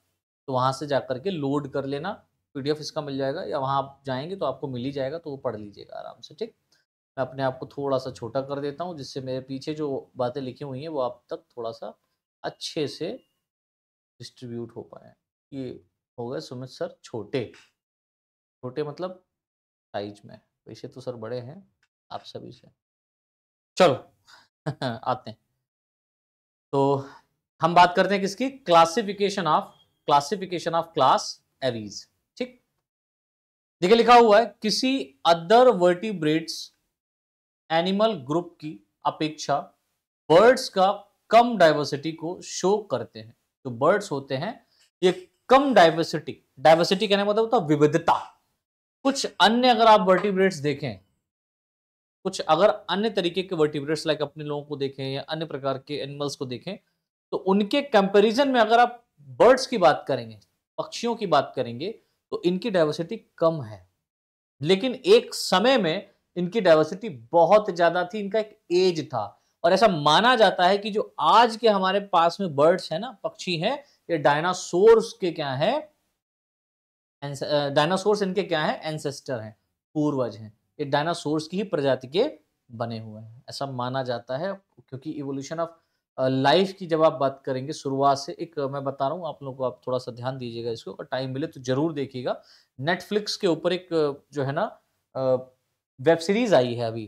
तो वहाँ से जा करके लोड कर लेना पीडीएफ इसका मिल जाएगा या वहाँ आप जाएंगे तो आपको मिल ही जाएगा तो वो पढ़ लीजिएगा आराम से ठीक मैं अपने आप को थोड़ा सा छोटा कर देता हूँ जिससे मेरे पीछे जो बातें लिखी हुई हैं वो आप तक थोड़ा सा अच्छे से डिस्ट्रीब्यूट हो पाए ये हो गए सुमित सर छोटे छोटे मतलब साइज में वैसे तो, तो सर बड़े हैं आप सभी से चलो आते हैं तो हम बात करते हैं किसकी classification of classification of class aves ठीक देखिए लिखा हुआ है किसी अदर वर्टिब्रेट्स एनिमल ग्रुप की अपेक्षा बर्ड्स का कम डाइवर्सिटी को शो करते हैं जो तो बर्ड्स होते हैं ये कम डाइवर्सिटी डाइवर्सिटी कहने का मतलब होता है विविधता कुछ अन्य अगर आप वर्टिब्रेट्स देखें कुछ अगर अन्य तरीके के वर्टिब्रेट्स लाइक अपने लोगों को देखें या अन्य प्रकार के एनिमल्स को देखें तो उनके कंपैरिजन में अगर आप बर्ड्स की बात करेंगे पक्षियों की बात करेंगे तो इनकी डाइवर्सिटी कम है लेकिन एक समय में इनकी डाइवर्सिटी बहुत ज़्यादा थी इनका एक एज था और ऐसा माना जाता है कि जो आज के हमारे पास में बर्ड्स हैं ना पक्षी हैं ये डायनासोर्स के क्या हैं डायनासोर्स इनके क्या है एंसेस्टर हैं पूर्वज हैं ये डायनासोर्स की ही प्रजाति के बने हुए हैं ऐसा माना जाता है क्योंकि इवोल्यूशन ऑफ लाइफ की जब आप बात करेंगे शुरुआत से एक मैं बता रहा हूँ आप लोगों को आप थोड़ा सा ध्यान दीजिएगा इसको अगर टाइम मिले तो जरूर देखिएगा नेटफ्लिक्स के ऊपर एक जो है ना वेब सीरीज आई है अभी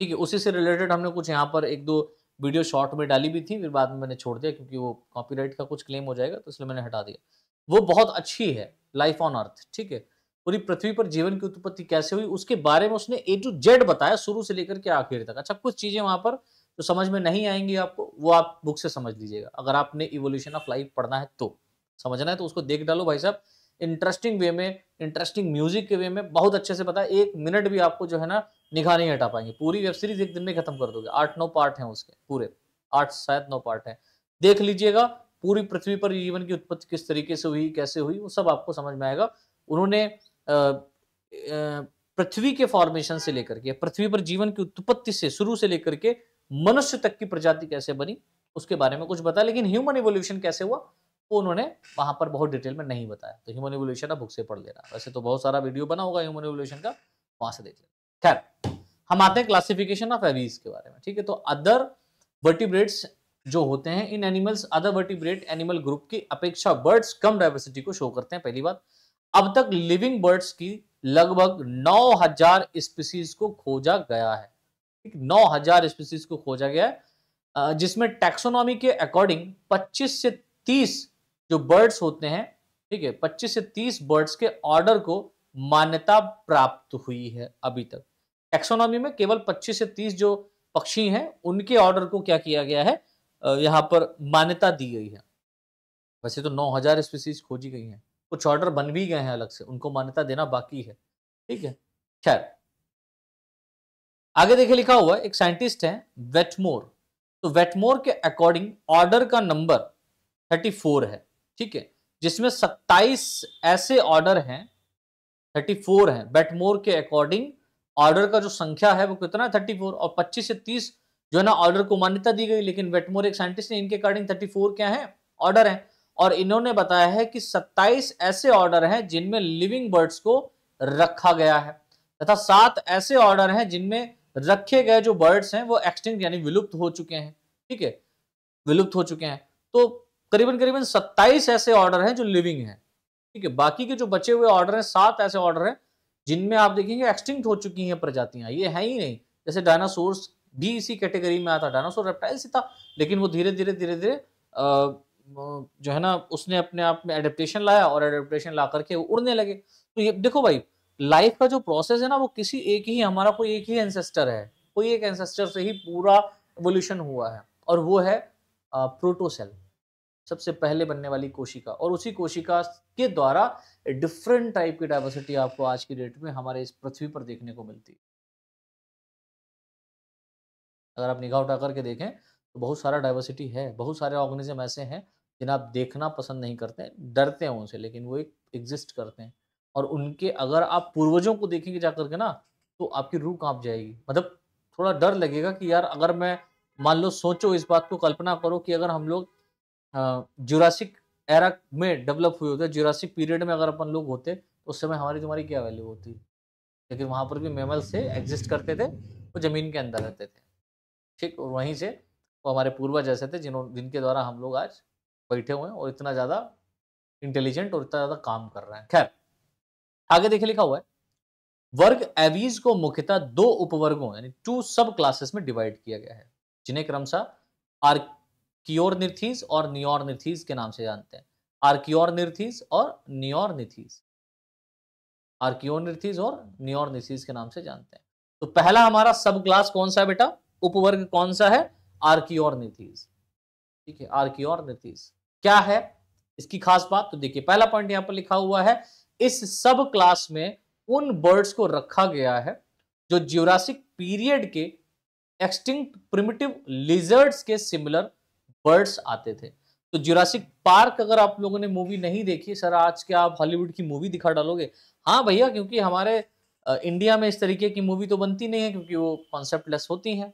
ठीक है उसी से रिलेटेड हमने कुछ यहाँ पर एक दो वीडियो शॉर्ट में डाली भी थी फिर बाद में मैंने छोड़ दिया क्योंकि वो कॉपीराइट का कुछ क्लेम हो जाएगा तो इसलिए मैंने हटा दिया वो बहुत अच्छी है लाइफ ऑन अर्थ ठीक है पूरी पृथ्वी पर जीवन की उत्पत्ति कैसे हुई उसके बारे में उसने ए टू जेड बताया शुरू से लेकर के आखिर तक अच्छा कुछ चीजें वहां पर जो समझ में नहीं आएंगी आपको वो आप बुक से समझ लीजिएगा अगर आपने इवोल्यूशन ऑफ लाइफ पढ़ना है तो समझना है तो उसको देख डालो भाई साहब इंटरेस्टिंग वे में इंटरेस्टिंग म्यूजिक के वे में बहुत अच्छे से पता है एक मिनट भी आपको जो है ना निगाह नहीं हटा पाएंगे पूरी वेब सीरीज एक दिन में खत्म कर दोगे आठ नौ पार्ट हैं उसके पूरे आठ शायद नौ पार्ट हैं देख लीजिएगा पूरी पृथ्वी पर जीवन की उत्पत्ति किस तरीके से हुई कैसे हुई वो सब आपको समझ में आएगा उन्होंने पृथ्वी के फॉर्मेशन से लेकर के पृथ्वी पर जीवन की उत्पत्ति से शुरू से लेकर के मनुष्य तक की प्रजाति कैसे बनी उसके बारे में कुछ बताया लेकिन ह्यूमन इवोल्यूशन कैसे हुआ वो उन्होंने वहां पर बहुत डिटेल में नहीं बताया तो ह्यूमन इवोल्यूशन बुक से पढ़ लेना वैसे तो बहुत सारा वीडियो बना होगा ह्यूमन इवोल्यूशन का वहां से देख लेना खैर हम आते हैं क्लासिफिकेशन ऑफ एवीज के बारे में ठीक है तो अदर वर्टिब्रेट्स जो होते हैं इन animals other vertebrate animal group की अपेक्षा बर्ड्स कम डाइवर्सिटी को शो करते हैं पहली बात अब तक लिविंग बर्ड्स की लगभग 9000 स्पीसीज को खोजा गया है ठीक 9000 स्पीसीज को खोजा गया है जिसमें टैक्सोनॉमी के अकॉर्डिंग 25 से 30 जो बर्ड्स होते हैं ठीक है 25 से 30 बर्ड्स के ऑर्डर को मान्यता प्राप्त हुई है अभी तक टैक्सोनॉमी में केवल 25 से 30 जो पक्षी हैं उनके ऑर्डर को क्या किया गया है यहाँ पर मान्यता दी गई है वैसे तो 9000 स्पीसीज खोजी गई हैं कुछ ऑर्डर बन भी गए हैं अलग से उनको मान्यता देना बाकी है ठीक है खैर आगे देखिए लिखा हुआ एक साइंटिस्ट है वेटमोर तो वेटमोर के अकॉर्डिंग ऑर्डर का नंबर 34 है ठीक है जिसमें 27 ऐसे ऑर्डर हैं 34 हैं वेटमोर के अकॉर्डिंग ऑर्डर का जो संख्या है वो कितना है थर्टी और पच्चीस से तीस जो है ना ऑर्डर को मान्यता दी गई लेकिन वेटमोर एक साइंटिस्ट ने इनके अकॉर्डिंग थर्टी फोर क्या है ऑर्डर है और इन्होंने बताया है कि 27 ऐसे ऑर्डर हैं जिनमें लिविंग बर्ड्स को रखा गया है तथा सात ऐसे ऑर्डर हैं जिनमें रखे गए जो बर्ड्स हैं वो एक्सटिंक्ट यानी विलुप्त हो चुके हैं ठीक है विलुप्त हो चुके हैं तो करीबन करीबन सत्ताईस ऐसे ऑर्डर हैं जो लिविंग हैं ठीक है बाकी के जो बचे हुए ऑर्डर हैं सात ऐसे ऑर्डर हैं जिनमें आप देखेंगे एक्सटिंक्ट हो चुकी हैं प्रजातियां ये है ही नहीं जैसे डायनासोर्स डी इसी कैटेगरी में आता डायनासोर रेप्टाइल्स ही था लेकिन वो धीरे धीरे धीरे धीरे जो है ना उसने अपने आप में एडेप्टेशन लाया और एडेप्टेशन ला करके वो उड़ने लगे तो ये देखो भाई लाइफ का जो प्रोसेस है ना वो किसी एक ही हमारा कोई एक ही एंसेस्टर है कोई एक एंसेस्टर से ही पूरा एवोल्यूशन हुआ है और वो है प्रोटोसेल सबसे पहले बनने वाली कोशिका और उसी कोशिका के द्वारा डिफरेंट टाइप की डाइवर्सिटी आपको आज की डेट में हमारे इस पृथ्वी पर देखने को मिलती है अगर आप निगाह उठा करके देखें तो बहुत सारा डाइवर्सिटी है बहुत सारे ऑर्गेनिज्म ऐसे हैं जिन्हें आप देखना पसंद नहीं करते डरते हैं उनसे लेकिन वो एक एग्जिस्ट करते हैं और उनके अगर आप पूर्वजों को देखेंगे जा करके ना तो आपकी रूह कांप जाएगी मतलब थोड़ा डर लगेगा कि यार अगर मैं मान लो सोचो इस बात को कल्पना करो कि अगर हम लोग जुरासिक एरा में डेवलप हुए होते जुरासिक पीरियड में अगर अपन लोग होते तो उस समय हमारी तुम्हारी क्या वैल्यू होती लेकिन वहाँ पर भी मेमल से एग्जिस्ट करते थे वो ज़मीन के अंदर रहते थे ठीक और वहीं से वो हमारे पूर्वज जैसे थे जिन्हों जिनके द्वारा हम लोग आज बैठे हुए हैं और इतना ज़्यादा इंटेलिजेंट और इतना ज़्यादा काम कर रहे हैं खैर आगे देखिए लिखा हुआ है वर्ग एवीज को मुख्यतः दो उपवर्गों यानी टू सब क्लासेस में डिवाइड किया गया है जिन्हें क्रमशः निर्थीज और नियोर निर्थीज के नाम से जानते हैं निर्थीज और आर्कियोर निर्थीज और नियोरनिथीज के नाम से जानते हैं तो पहला हमारा सब क्लास कौन सा है बेटा उपवर्ग कौन सा है आर्कियोर नीतीज ठीक है आर्कियोर क्या है इसकी खास बात तो देखिए पहला पॉइंट यहाँ पर लिखा हुआ है इस सब क्लास में उन बर्ड्स को रखा गया है जो ज्यूरासिक पीरियड के एक्सटिंक्ट प्रिमिटिव लिजर्ड्स के सिमिलर बर्ड्स आते थे तो ज्यूरासिक पार्क अगर आप लोगों ने मूवी नहीं देखी सर आज क्या आप हॉलीवुड की मूवी दिखा डालोगे हाँ भैया क्योंकि हमारे इंडिया में इस तरीके की मूवी तो बनती नहीं है क्योंकि वो कॉन्सेप्ट लेस होती हैं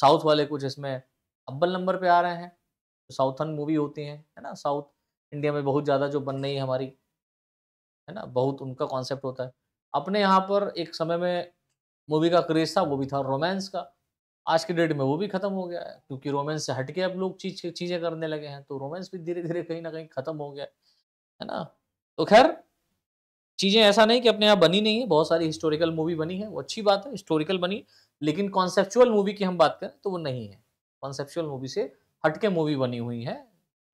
साउथ वाले कुछ इसमें अब्बल नंबर पे आ रहे हैं साउथन मूवी होती हैं है ना साउथ इंडिया में बहुत ज़्यादा जो बन रही है हमारी है ना बहुत उनका कॉन्सेप्ट होता है अपने यहाँ पर एक समय में मूवी का क्रेज था वो भी था रोमांस का आज के डेट में वो भी खत्म हो गया है क्योंकि रोमांस से हटके अब लोग चीज चीज़ें करने लगे हैं तो रोमांस भी धीरे धीरे कहीं ना कहीं खत्म हो गया है ना तो खैर चीज़ें ऐसा नहीं कि अपने यहाँ बनी नहीं है बहुत सारी हिस्टोरिकल मूवी बनी है वो अच्छी बात है हिस्टोरिकल बनी लेकिन कॉन्सेप्चुअल मूवी की हम बात करें तो वो नहीं है कॉन्सेप्चुअल मूवी से हटके मूवी बनी हुई है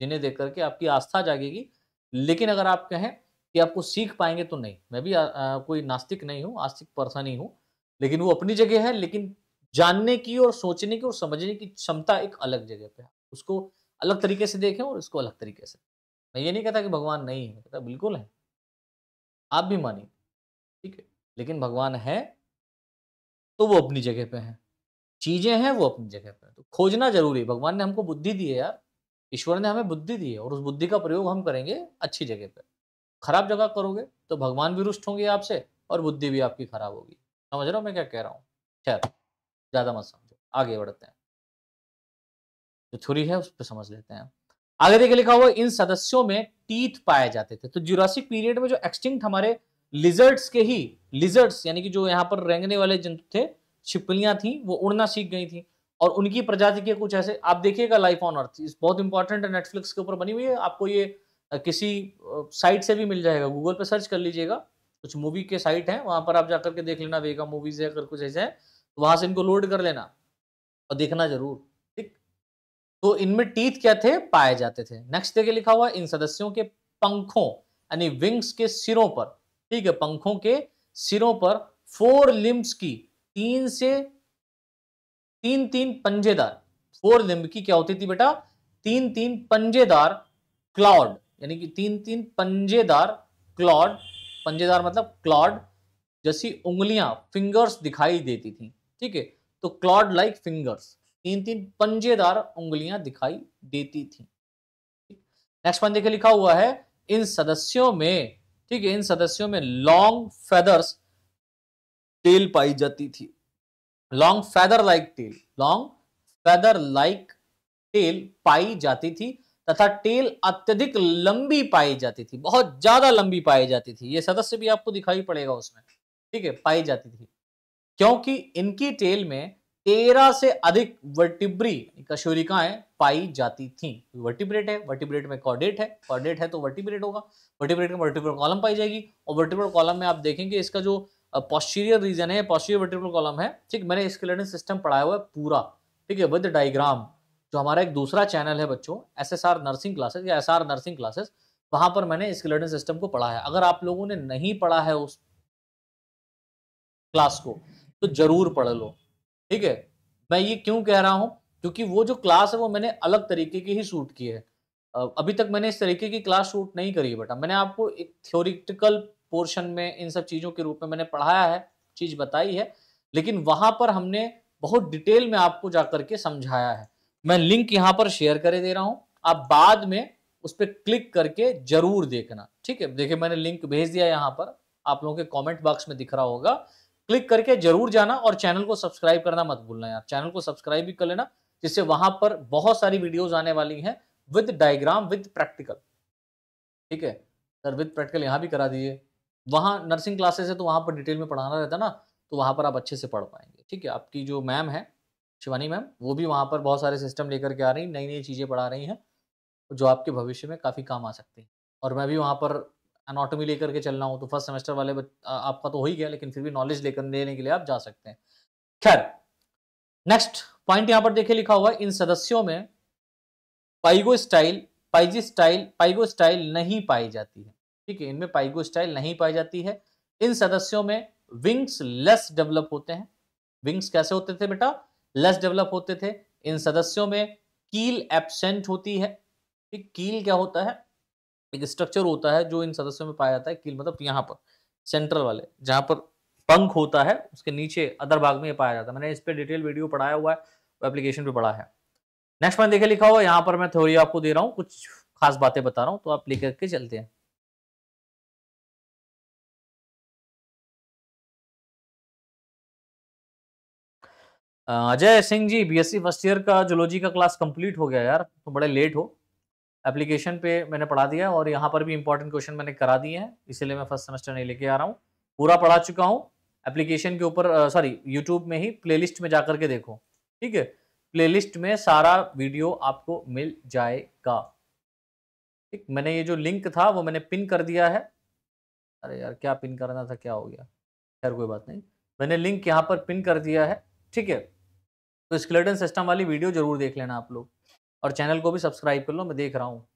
जिन्हें देख करके आपकी आस्था जागेगी लेकिन अगर आप कहें कि आपको सीख पाएंगे तो नहीं मैं भी आ, आ, कोई नास्तिक नहीं हूँ आस्तिक पर्सन ही हूँ लेकिन वो अपनी जगह है लेकिन जानने की और सोचने की और समझने की क्षमता एक अलग जगह पे है उसको अलग तरीके से देखें और इसको अलग तरीके से मैं ये नहीं कहता कि भगवान नहीं है कहता बिल्कुल है आप भी मानिए ठीक है लेकिन भगवान है तो वो अपनी जगह पे हैं चीज़ें हैं वो अपनी जगह पे तो खोजना जरूरी भगवान ने हमको बुद्धि दी है यार ईश्वर ने हमें बुद्धि दी है और उस बुद्धि का प्रयोग हम करेंगे अच्छी जगह पे खराब जगह करोगे तो भगवान भी रुष्ट होंगे आपसे और बुद्धि भी आपकी खराब होगी समझ रहा हूँ मैं क्या कह रहा हूँ खैर ज़्यादा मत समझो आगे बढ़ते हैं जो थ्योरी है उस पर समझ लेते हैं आगे देखिए लिखा हुआ इन सदस्यों में टीथ पाए जाते थे तो जुरासिक पीरियड में जो एक्सटिंक्ट हमारे लिजर्ड्स के ही लिजर्ट्स यानी कि जो यहाँ पर रेंगने वाले जंतु थे छिपलियां थी वो उड़ना सीख गई थी और उनकी प्रजाति के कुछ ऐसे आप देखिएगा लाइफ ऑन अर्थ बहुत इंपॉर्टेंट है नेटफ्लिक्स के ऊपर बनी हुई है आपको ये किसी साइट से भी मिल जाएगा गूगल पर सर्च कर लीजिएगा कुछ मूवी के साइट हैं वहां पर आप जाकर के देख लेना वेगा मूवीज है अगर कुछ ऐसे हैं तो वहां से इनको लोड कर लेना और देखना जरूर ठीक तो इनमें टीथ क्या थे पाए जाते थे नेक्स्ट देखिए लिखा हुआ इन सदस्यों के पंखों यानी विंग्स के सिरों पर ठीक है पंखों के सिरों पर फोर लिम्ब्स की तीन से तीन तीन पंजेदार फोर लिम्ब की क्या होती थी बेटा तीन तीन पंजेदार क्लॉड यानी कि तीन तीन पंजेदार क्लॉड पंजेदार मतलब क्लॉड जैसी उंगलियां फिंगर्स दिखाई देती थी ठीक है तो क्लॉड लाइक फिंगर्स तीन तीन पंजेदार उंगलियां दिखाई देती थी नेक्स्ट पॉइंट देखिए लिखा हुआ है इन सदस्यों में ठीक है इन सदस्यों में लॉन्ग फेदर्स टेल पाई जाती थी long feather like tail long feather like tail पाई जाती थी तथा टेल अत्यधिक लंबी पाई जाती थी बहुत ज्यादा लंबी पाई जाती थी ये सदस्य भी आपको दिखाई पड़ेगा उसमें ठीक है पाई जाती थी क्योंकि इनकी टेल में तेरह से अधिक वर्टिब्री कशोरिकाएं पाई जाती थी वर्टिब्रेट है वर्टिब्रेट में कॉर्डेट है कॉर्डेट है तो वर्टिब्रेट होगा वर्टिब्रेट वर्टिब्रल कॉलम पाई जाएगी और वर्टिब्रल कॉलम में आप देखेंगे इसका जो पॉस्टीरियर रीजन है पॉस्टीरियर वर्टिब्रल कॉलम है ठीक मैंने स्केलेटन सिस्टम पढ़ाया हुआ है पूरा ठीक है विद डायग्राम जो हमारा एक दूसरा चैनल है बच्चों S S R nursing classes या एस आर नर्सिंग क्लासेस वहां पर मैंने स्केलेटन सिस्टम को पढ़ा है अगर आप लोगों ने नहीं पढ़ा है उस क्लास को तो जरूर पढ़ लो ठीक है मैं ये क्यों कह रहा हूँ क्योंकि वो जो क्लास है वो मैंने अलग तरीके की ही शूट की है अभी तक मैंने इस तरीके की क्लास शूट नहीं करी है बेटा मैंने आपको एक थ्योरिटिकल पोर्शन में इन सब चीज़ों के रूप में मैंने पढ़ाया है चीज़ बताई है लेकिन वहां पर हमने बहुत डिटेल में आपको जाकर के समझाया है मैं लिंक यहाँ पर शेयर करे दे रहा हूँ आप बाद में उस पर क्लिक करके जरूर देखना ठीक है देखिए मैंने लिंक भेज दिया यहाँ पर आप लोगों के कमेंट बॉक्स में दिख रहा होगा क्लिक करके जरूर जाना और चैनल को सब्सक्राइब करना मत भूलना यार चैनल को सब्सक्राइब भी कर लेना जिससे वहां पर बहुत सारी वीडियोज आने वाली हैं विद डायग्राम विद प्रैक्टिकल ठीक है सर विद प्रैक्टिकल यहाँ भी करा दीजिए वहाँ नर्सिंग क्लासेस है तो वहाँ पर डिटेल में पढ़ाना रहता ना तो वहाँ पर आप अच्छे से पढ़ पाएंगे ठीक है आपकी जो मैम है शिवानी मैम वो भी वहाँ पर बहुत सारे सिस्टम लेकर के आ रही नई नई चीज़ें पढ़ा रही हैं जो आपके भविष्य में काफ़ी काम आ सकती हैं और मैं भी वहाँ पर अनाटोमी लेकर के चल रहा हूँ तो फर्स्ट सेमेस्टर वाले आपका तो हो ही गया लेकिन फिर भी नॉलेज लेकर लेने के लिए आप जा सकते हैं खैर नेक्स्ट पॉइंट यहाँ पर देखिए लिखा हुआ है इन सदस्यों में pygostyle pygostyle pygostyle नहीं पाई जाती है ठीक है इनमें पाइगो स्टाइल नहीं पाई जाती है इन सदस्यों में विंग्स लेस डेवलप होते हैं विंग्स कैसे होते थे बेटा लेस डेवलप होते थे इन सदस्यों में कील एबसेंट होती है ठीक कील क्या होता है एक स्ट्रक्चर होता है जो इन सदस्यों में पाया जाता है कील मतलब यहाँ पर सेंट्रल वाले जहाँ पर पंख होता है उसके नीचे अदर भाग में ये पाया जाता है मैंने इस पर डिटेल वीडियो पढ़ाया हुआ है एप्लीकेशन पर पढ़ा है नेक्स्ट पॉइंट देखिए लिखा हुआ यहाँ पर मैं थ्योरी आपको दे रहा हूँ कुछ खास बातें बता रहा हूँ तो आप लिख करके चलते हैं Ajay Singh ji BSc first year का जोलॉजी का क्लास कंप्लीट हो गया यार तो बड़े लेट हो एप्लीकेशन पे मैंने पढ़ा दिया और यहाँ पर भी इंपॉर्टेंट क्वेश्चन मैंने करा दिए हैं इसीलिए मैं फर्स्ट सेमेस्टर नहीं लेके आ रहा हूँ पूरा पढ़ा चुका हूँ एप्लीकेशन के ऊपर सॉरी यूट्यूब में ही प्लेलिस्ट में जा करके देखो ठीक है प्लेलिस्ट में सारा वीडियो आपको मिल जाएगा ठीक मैंने ये जो लिंक था वो मैंने पिन कर दिया है अरे यार क्या पिन करना था क्या हो गया खैर कोई बात नहीं मैंने लिंक यहाँ पर पिन कर दिया है ठीक है तो स्केलेटन सिस्टम वाली वीडियो जरूर देख लेना आप लोग और चैनल को भी सब्सक्राइब कर लो मैं देख रहा हूँ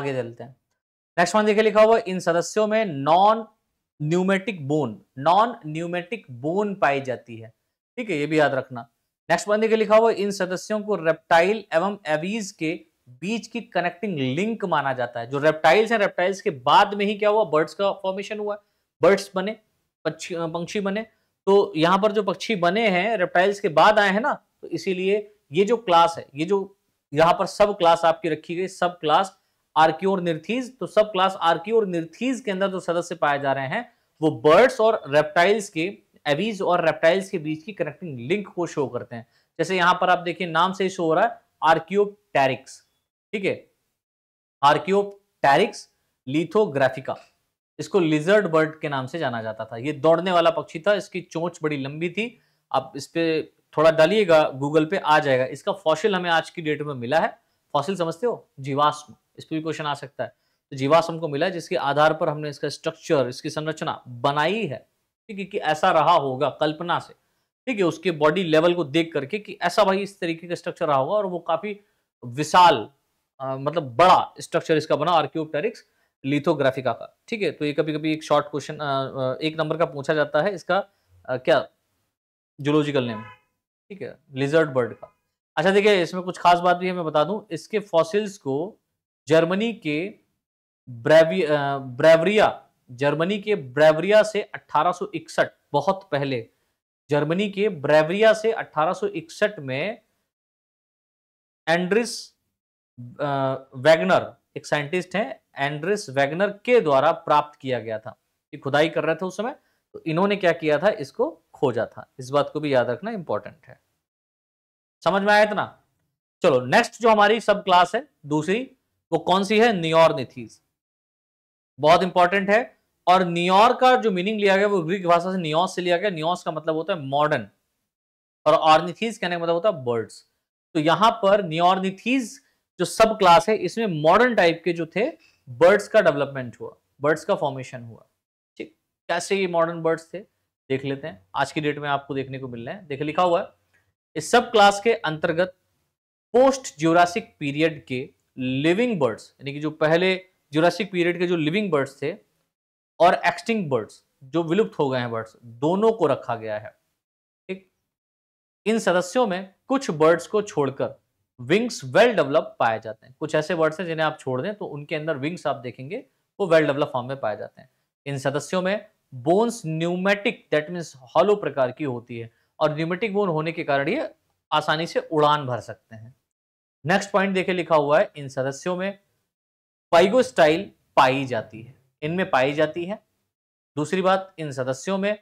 आगे चलते हैं नेक्स्ट वन देखिए लिखा हुआ इन सदस्यों में non pneumatic bone non pneumatic bone पाई जाती है ठीक है ये भी याद रखना नेक्स्ट वन के लिखा हुआ इन सदस्यों को रेप्टाइल एवं एवीज के बीच की कनेक्टिंग लिंक माना जाता है जो रेप्टाइल्स हैं रेप्टाइल्स के बाद में ही क्या हुआ बर्ड्स का फॉर्मेशन हुआ बर्ड्स बने पक्षी बने तो यहाँ पर जो पक्षी बने हैं रेप्टाइल्स के बाद आए हैं ना तो इसीलिए ये जो क्लास है ये जो यहाँ पर सब क्लास आपकी रखी गई सब क्लास आर्की और निर्थीज तो सब क्लास आर्की और निर्थीज के अंदर जो सदस्य पाए जा रहे हैं वो बर्ड्स और रेप्टाइल्स के एवीज और रेप्टाइल्स के बीच की कनेक्टिंग लिंक को शो करते हैं जैसे यहां पर आप देखिए नाम से ही शो हो रहा है आर्क्योपटेरिक्स ठीक है आर्क्योपटेरिक्स लिथोग्राफिका इसको लिजर्ड बर्ड के नाम से जाना जाता था ये दौड़ने वाला पक्षी था इसकी चोंच बड़ी लंबी थी आप इस पर थोड़ा डालिएगा गूगल पे आ जाएगा इसका फॉसिल हमें आज की डेट में मिला है फॉसिल समझते हो जीवाश्म इस पर भी क्वेश्चन आ सकता है तो जीवाश्म को मिला है जिसके आधार पर हमने इसका स्ट्रक्चर इसकी संरचना बनाई है ठीक है कि ऐसा रहा होगा कल्पना से ठीक है उसके बॉडी लेवल को देख करके कि ऐसा भाई इस तरीके का स्ट्रक्चर रहा होगा और वो काफी विशाल मतलब बड़ा स्ट्रक्चर इसका बना आर्क्यूबटेरिक्स लिथोग्राफिका का ठीक है तो ये कभी कभी एक शॉर्ट क्वेश्चन एक नंबर का पूछा जाता है इसका आ, क्या जूलॉजिकल नेम ठीक है लिजर्ड बर्ड का अच्छा देखिए इसमें कुछ खास बात भी है मैं बता दूं इसके फॉसिल्स को जर्मनी के ब्रेवी ब्रेवरिया जर्मनी के ब्रेवरिया से 1861 बहुत पहले जर्मनी के ब्रेवरिया से 1861 में एंड्रिस वैगनर एक साइंटिस्ट हैं एंड्रिस वैगनर के द्वारा प्राप्त किया गया था ये खुदाई कर रहे थे उस समय तो इन्होंने क्या किया था इसको खोजा था इस बात को भी याद रखना इंपॉर्टेंट है समझ में आया इतना चलो नेक्स्ट जो हमारी सब क्लास है दूसरी वो कौन सी है निथीज बहुत इंपॉर्टेंट है और न्योर का जो मीनिंग लिया गया वो ग्रीक भाषा से नियोस से लिया गया नियोस का मतलब होता है मॉडर्न और ऑर्निथीज कहने का मतलब होता है बर्ड्स तो यहां पर नियोर्निथीज जो सब क्लास है इसमें मॉडर्न टाइप के जो थे बर्ड्स का डेवलपमेंट हुआ बर्ड्स का फॉर्मेशन हुआ ठीक कैसे ये मॉडर्न बर्ड्स थे देख लेते हैं आज की डेट में आपको देखने को मिल रहे हैं देख लिखा हुआ है इस सब क्लास के अंतर्गत पोस्ट ज्यूरासिक पीरियड के लिविंग बर्ड्स यानी कि जो पहले जुरासिक पीरियड के जो लिविंग बर्ड्स थे और एक्सटिंग बर्ड्स जो विलुप्त हो गए हैं बर्ड्स दोनों को रखा गया है ठीक इन सदस्यों में कुछ बर्ड्स को छोड़कर विंग्स वेल डेवलप पाए जाते हैं कुछ ऐसे बर्ड्स हैं जिन्हें आप छोड़ दें तो उनके अंदर विंग्स आप देखेंगे वो वेल डेवलप फॉर्म में पाए जाते हैं इन सदस्यों में bones pneumatic that means hollow प्रकार की होती है और न्यूमेटिक बोन होने के कारण ये आसानी से उड़ान भर सकते हैं नेक्स्ट पॉइंट देखे लिखा हुआ है इन सदस्यों में स्टाइल पाई जाती है इनमें पाई जाती है दूसरी बात इन सदस्यों में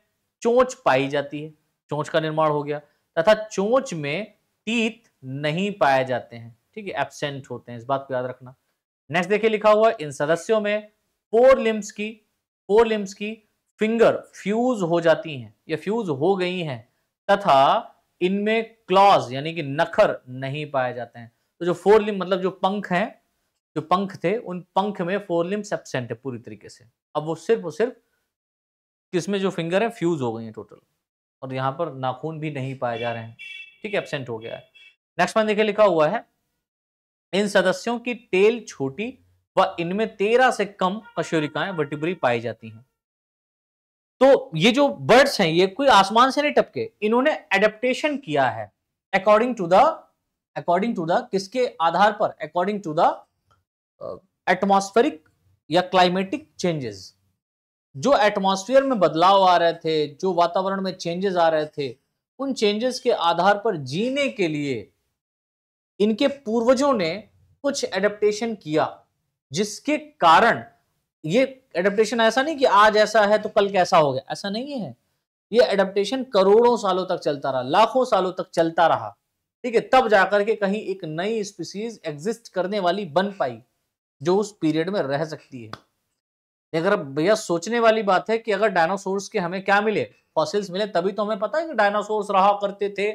चोंच पाई जाती है चोंच का निर्माण हो गया तथा चोंच में टीत नहीं पाए जाते हैं ठीक है एबसेंट होते हैं इस बात को याद रखना नेक्स्ट देखिए लिखा हुआ इन सदस्यों में फोर लिम्स की फोर लिम्स की फिंगर फ्यूज हो जाती हैं या फ्यूज हो गई हैं तथा इनमें क्लॉज यानी कि नखर नहीं पाए जाते हैं तो जो फोर लिम मतलब जो पंख हैं जो पंख थे उन पंख में फोर लिम्स एबसेंट है पूरी तरीके से अब वो सिर्फ और सिर्फ किसमें जो फिंगर है फ्यूज हो गई है टोटल और यहाँ पर नाखून भी नहीं पाए जा रहे हैं ठीक है एबसेंट हो गया है नेक्स्ट पॉइंट देखिए लिखा हुआ है इन सदस्यों की टेल छोटी व इनमें तेरह से कम कशोरिकाएं वर्टिब्री पाई जाती हैं तो ये जो बर्ड्स हैं ये कोई आसमान से नहीं टपके इन्होंने एडेप्टेशन किया है according to the according to the किसके आधार पर अकॉर्डिंग टू द एटमॉस्फेरिक या क्लाइमेटिक चेंजेस जो एटमॉस्फेयर में बदलाव आ रहे थे जो वातावरण में चेंजेस आ रहे थे उन चेंजेस के आधार पर जीने के लिए इनके पूर्वजों ने कुछ एडेप्टेशन किया जिसके कारण ये एडेप्टेशन ऐसा नहीं कि आज ऐसा है तो कल कैसा हो गया ऐसा नहीं है ये एडेप्टेशन करोड़ों सालों तक चलता रहा लाखों सालों तक चलता रहा ठीक है तब जाकर के कहीं एक नई स्पीसीज एग्जिस्ट करने वाली बन पाई जो उस पीरियड में रह सकती है अगर भैया सोचने वाली बात है कि अगर डायनासोर्स के हमें क्या मिले फॉसिल्स मिले तभी तो हमें पता है कि डायनासोर्स रहा करते थे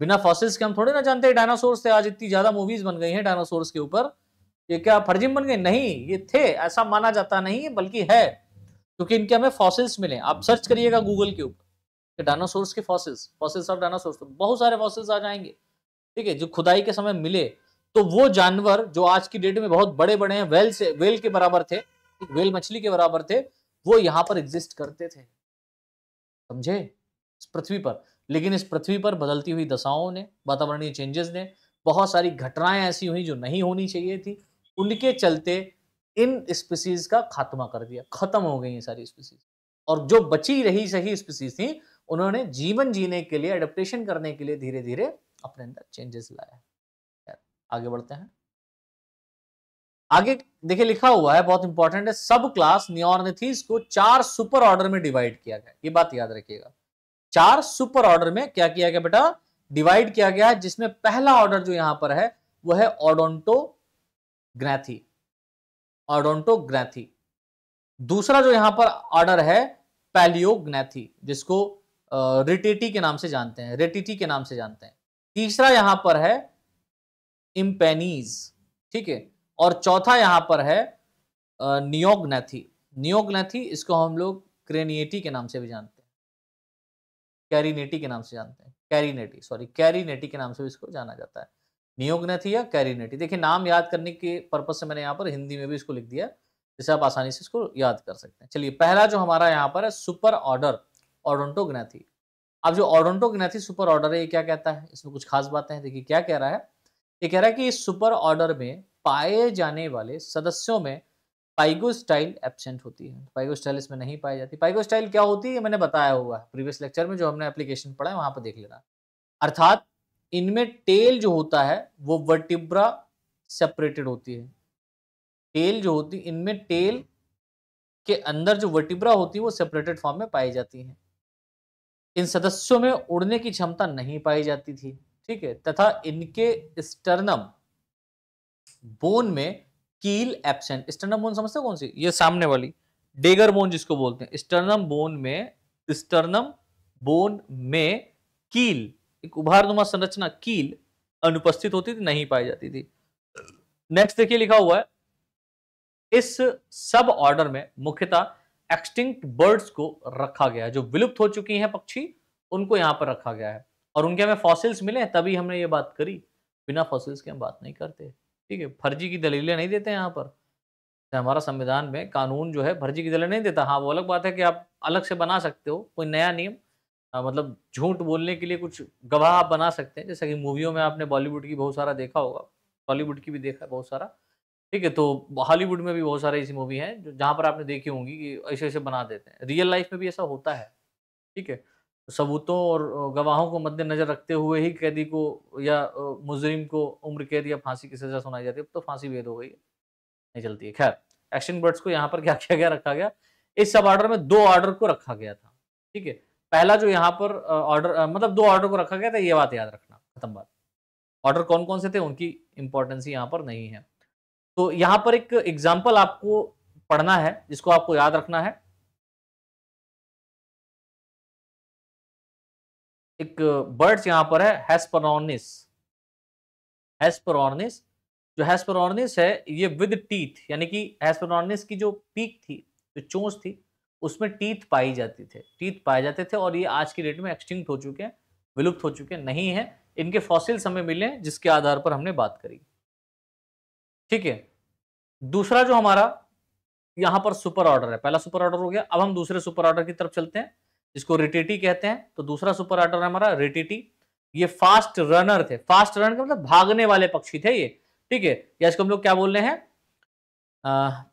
बिना फॉसिल्स के हम थोड़े ना जानते डायनासोर्स थे आज इतनी ज्यादा मूवीज बन गई हैं डायनासोर्स के ऊपर ये क्या फर्जिम बन गए नहीं ये थे ऐसा माना जाता नहीं बल्कि है क्योंकि इनके हमें फॉसिल्स मिले आप सर्च करिएगा गूगल के ऊपर डायनासोर्स के फॉसिल्स फॉसिल्स ऑफ डायनासोर्स तो बहुत सारे फॉसिल्स आ जाएंगे ठीक है जो खुदाई के समय मिले तो वो जानवर जो आज की डेट में बहुत बड़े बड़े हैं वेल से वेल के बराबर थे वेल मछली के बराबर थे वो यहाँ पर एग्जिस्ट करते थे समझे इस पृथ्वी पर लेकिन इस पृथ्वी पर बदलती हुई दशाओं ने वातावरणीय चेंजेस ने बहुत सारी घटनाएं ऐसी हुई जो नहीं होनी चाहिए थी उनके चलते इन स्पीसीज का खात्मा कर दिया खत्म हो गई सारी स्पीसीज और जो बची रही सही स्पीसीज थी उन्होंने जीवन जीने के लिए एडप्टेशन करने के लिए धीरे धीरे अपने अंदर चेंजेस लाया आगे बढ़ते हैं आगे देखिए लिखा हुआ है बहुत इंपॉर्टेंट है सब क्लास नियोर्निथीज को चार सुपर ऑर्डर में डिवाइड किया गया ये बात याद रखिएगा चार सुपर ऑर्डर में क्या किया गया बेटा डिवाइड किया गया है जिसमें पहला ऑर्डर जो यहां पर है वह है ऑडोंटो ग्रैथी ऑडोंटो ग्रैथी दूसरा जो यहां पर ऑर्डर है पैलियोग्नैथी जिसको रिटेटी के नाम से जानते हैं रेटिटी के नाम से जानते हैं तीसरा यहां पर है इम्पेनीज ठीक है और चौथा यहाँ पर है नियोगनेथी नियोगनेथी इसको हम लोग क्रेनिएटी के नाम से भी जानते हैं कैरिनेटी के नाम से जानते हैं कैरिनेटी सॉरी कैरिनेटी के नाम से भी इसको जाना जाता है नियोगनेथी या कैरिनेटी देखिए नाम याद करने के पर्पज से मैंने यहाँ पर हिंदी में भी इसको लिख दिया जिसे आप आसानी से इसको याद कर सकते हैं चलिए पहला जो हमारा यहाँ पर है सुपर ऑर्डर ऑडोंटोग्नैथी अब जो ऑडोंटोग्नैथी सुपर ऑर्डर है ये क्या कहता है इसमें कुछ खास बातें हैं देखिए क्या कह रहा है ये कह रहा है कि इस सुपर ऑर्डर में पाए जाने वाले सदस्यों में पाइगोस्टाइल एबसेंट होती है पाइगोस्टाइल इसमें नहीं पाई जाती पाइगोस्टाइल क्या होती है मैंने बताया हुआ है प्रीवियस लेक्चर में जो हमने एप्लीकेशन पढ़ा है वहां पर देख लेना अर्थात इनमें टेल जो होता है वो वर्टिब्रा सेपरेटेड होती है टेल जो होती इनमें टेल के अंदर जो वर्टिब्रा होती है वो सेपरेटेड फॉर्म में पाई जाती है इन सदस्यों में उड़ने की क्षमता नहीं पाई जाती थी ठीक है तथा इनके स्टर्नम बोन में कील एप्सेंट स्टर्नम बोन समझते हो कौन सी ये सामने वाली डेगर बोन जिसको बोलते हैं स्टर्नम बोन में स्टर्नम बोन में कील एक उभारनुमा संरचना कील अनुपस्थित होती थी नहीं पाई जाती थी नेक्स्ट देखिए लिखा हुआ है इस सब ऑर्डर में मुख्यतः एक्सटिंक्ट बर्ड्स को रखा गया है जो विलुप्त हो चुकी हैं पक्षी उनको यहां पर रखा गया है और उनके हमें फॉसिल्स मिले तभी हमने ये बात करी बिना फॉसिल्स के हम बात नहीं करते ठीक है फर्जी की दलीलें नहीं देते यहाँ पर हमारा संविधान में कानून जो है फर्जी की दलील नहीं देता हाँ वो अलग बात है कि आप अलग से बना सकते हो कोई नया नियम आ, हाँ, मतलब झूठ बोलने के लिए कुछ गवाह आप बना सकते हैं जैसे कि मूवियों में आपने बॉलीवुड की बहुत सारा देखा होगा बॉलीवुड की भी देखा है बहुत सारा ठीक है तो हॉलीवुड में भी बहुत सारे ऐसी मूवी हैं जो जहाँ पर आपने देखी होंगी कि ऐसे ऐसे बना देते हैं रियल लाइफ में भी ऐसा होता है ठीक है सबूतों और गवाहों को मद्देनजर रखते हुए ही कैदी को या मुजरिम को उम्र कैद या फांसी की सजा सुनाई जाती है तो फांसी वेद तो हो गई है नहीं चलती है खैर एक्शन बर्ड्स को यहाँ पर क्या किया गया रखा गया इस सब ऑर्डर में दो ऑर्डर को रखा गया था ठीक है पहला जो यहाँ पर ऑर्डर मतलब दो ऑर्डर को रखा गया था ये बात याद रखना खत्म बात ऑर्डर कौन कौन से थे उनकी इंपॉर्टेंस यहाँ पर नहीं है तो यहाँ पर एक एग्जाम्पल आपको पढ़ना है जिसको आपको याद रखना है एक बर्ड्स यहां पर है हेस्परॉनिस हेस्परॉर्निस जो हेस्परॉर्निस है ये विद टीथ यानी कि हेस्परॉर्निस की जो पीक थी जो चोंच थी उसमें टीथ पाई जाती थे टीथ पाए जाते थे और ये आज की डेट में एक्सटिंक्ट हो चुके हैं विलुप्त हो चुके हैं नहीं है इनके फॉसिल्स हमें मिले हैं जिसके आधार पर हमने बात करी ठीक है दूसरा जो हमारा यहां पर सुपर ऑर्डर है पहला सुपर ऑर्डर हो गया अब हम दूसरे सुपर ऑर्डर की तरफ चलते हैं जिसको रिटेटी कहते हैं तो दूसरा सुपर ऑर्डर हमारा रिटेटी ये फास्ट रनर थे फास्ट रनर का मतलब भागने वाले पक्षी थे ये ठीक है या इसको हम लोग क्या बोल रहे हैं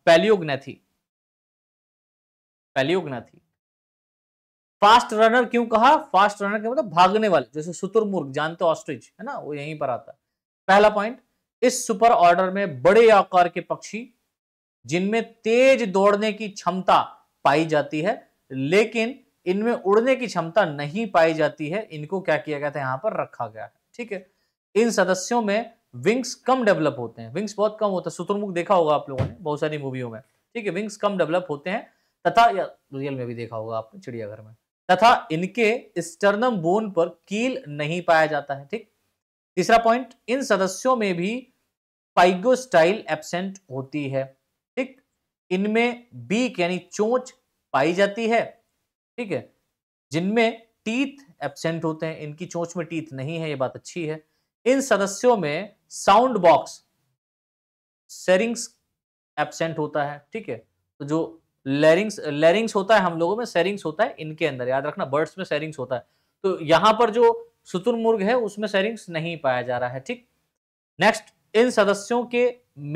पैलियोग्नैथी पैलियोग्नैथी फास्ट रनर क्यों कहा फास्ट रनर के मतलब भागने वाले जैसे सुतुरमुर्ग जानते ऑस्ट्रिच है ना वो यहीं पर आता पहला पॉइंट इस सुपर ऑर्डर में बड़े आकार के पक्षी जिनमें तेज दौड़ने की क्षमता पाई जाती है लेकिन इनमें उड़ने की क्षमता नहीं पाई जाती है इनको क्या किया गया था यहाँ पर रखा गया है ठीक है इन सदस्यों में विंग्स कम डेवलप होते हैं विंग्स बहुत कम होता है शुतुरमुख देखा होगा आप लोगों ने बहुत सारी मूवियों में ठीक है विंग्स कम डेवलप होते हैं तथा या रियल में भी देखा होगा आपने चिड़ियाघर में तथा इनके स्टर्नम बोन पर कील नहीं पाया जाता है ठीक तीसरा पॉइंट इन सदस्यों में भी पाइगोस्टाइल एबसेंट होती है ठीक इनमें बीक यानी चोंच पाई जाती है ठीक है जिनमें टीथ एबसेंट होते हैं इनकी चोंच में टीथ नहीं है ये बात अच्छी है इन सदस्यों में साउंड बॉक्स सेरिंग्स एबसेंट होता है ठीक है तो जो लेरिंग्स लेरिंग्स होता है हम लोगों में सेरिंग्स होता है इनके अंदर याद रखना बर्ड्स में सेरिंग्स होता है तो यहां पर जो सुतुरमुर्ग है उसमें सेरिंग्स नहीं पाया जा रहा है ठीक नेक्स्ट इन सदस्यों के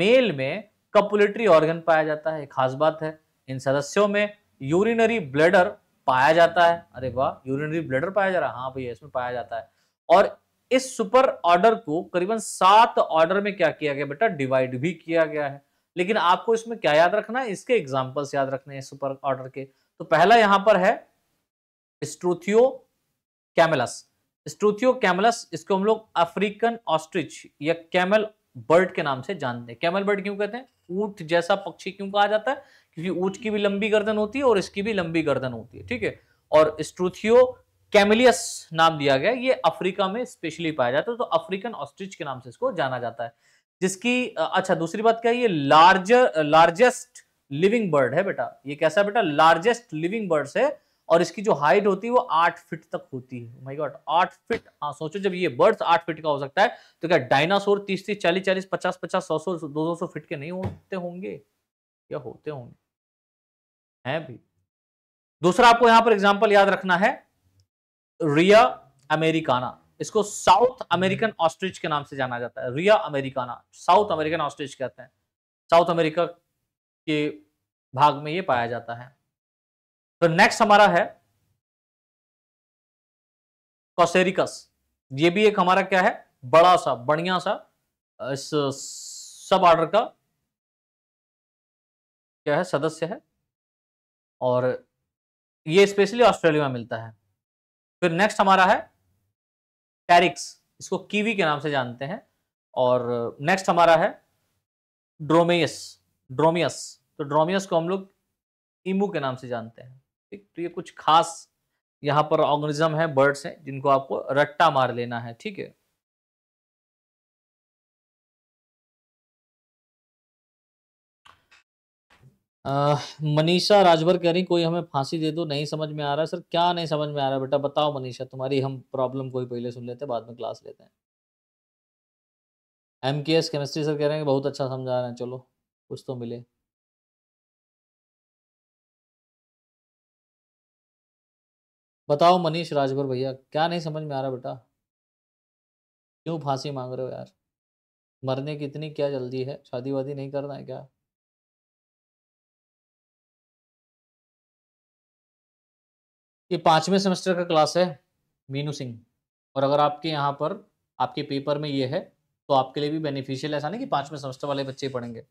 मेल में कपुलेटरी ऑर्गन पाया जाता है खास बात है इन सदस्यों में यूरिनरी ब्लडर पाया जाता है अरे वाह यूरिनरी ब्लडर पाया जा रहा है हाँ भैया इसमें पाया जाता है और इस सुपर ऑर्डर को करीबन सात ऑर्डर में क्या किया गया बेटा डिवाइड भी किया गया है लेकिन आपको इसमें क्या याद रखना है इसके एग्जाम्पल्स याद रखने हैं सुपर ऑर्डर के तो पहला यहां पर है स्ट्रोथियो कैमलस स्ट्रोथियो कैमलस इसको हम लोग अफ्रीकन ऑस्ट्रिच या कैमल बर्ड के नाम से जानते हैं कैमल बर्ड क्यों कहते हैं ऊंट जैसा पक्षी क्यों कहा जाता है क्योंकि ऊंट की भी लंबी गर्दन होती है और इसकी भी लंबी गर्दन होती है ठीक है और स्ट्रूथियो कैमिलियस नाम दिया गया ये अफ्रीका में स्पेशली पाया जाता है तो अफ्रीकन ऑस्ट्रिच के नाम से इसको जाना जाता है जिसकी अच्छा दूसरी बात क्या है ये लार्जर लार्जेस्ट लिविंग बर्ड है बेटा ये कैसा बेटा लार्जेस्ट लिविंग बर्ड्स है और इसकी जो हाइट होती है वो आठ फिट तक होती है माय oh गॉड आठ फिट हाँ सोचो जब ये बर्थ आठ फिट का हो सकता है तो क्या डायनासोर तीस तीस चालीस चालीस पचास पचास सौ सौ दो दो सौ फिट के नहीं होते होंगे या होते होंगे है भी दूसरा आपको यहां पर एग्जाम्पल याद रखना है रिया अमेरिकाना इसको साउथ अमेरिकन ऑस्ट्रिच के नाम से जाना जाता है Rhea americana South American ostrich कहते हैं साउथ अमेरिका के भाग में ये पाया जाता है तो नेक्स्ट हमारा है कॉसेरिकस ये भी एक हमारा क्या है बड़ा सा बढ़िया सा इस सब ऑर्डर का क्या है सदस्य है और ये स्पेशली ऑस्ट्रेलिया में मिलता है फिर नेक्स्ट हमारा है टैरिक्स इसको कीवी के नाम से जानते हैं और नेक्स्ट हमारा है ड्रोमियस ड्रोमियस तो ड्रोमियस को हम लोग ईमू के नाम से जानते हैं तो ये कुछ खास यहाँ पर ऑर्गेनिज्म है बर्ड्स हैं जिनको आपको रट्टा मार लेना है ठीक है मनीषा राजभर कह रही कोई हमें फांसी दे दो नहीं समझ में आ रहा है सर क्या नहीं समझ में आ रहा है बेटा बताओ मनीषा तुम्हारी हम प्रॉब्लम कोई पहले सुन लेते हैं बाद में क्लास लेते हैं एम के एस केमिस्ट्री सर कह रहे हैं बहुत अच्छा समझा रहे हैं चलो कुछ तो मिले बताओ मनीष राजभर भैया क्या नहीं समझ में आ रहा बेटा क्यों फांसी मांग रहे हो यार मरने की इतनी क्या जल्दी है शादी वादी नहीं करना है क्या ये पांचवें सेमेस्टर का क्लास है मीनू सिंह और अगर आपके यहाँ पर आपके पेपर में ये है तो आपके लिए भी बेनिफिशियल ऐसा नहीं कि पांचवें सेमेस्टर वाले बच्चे पढ़ेंगे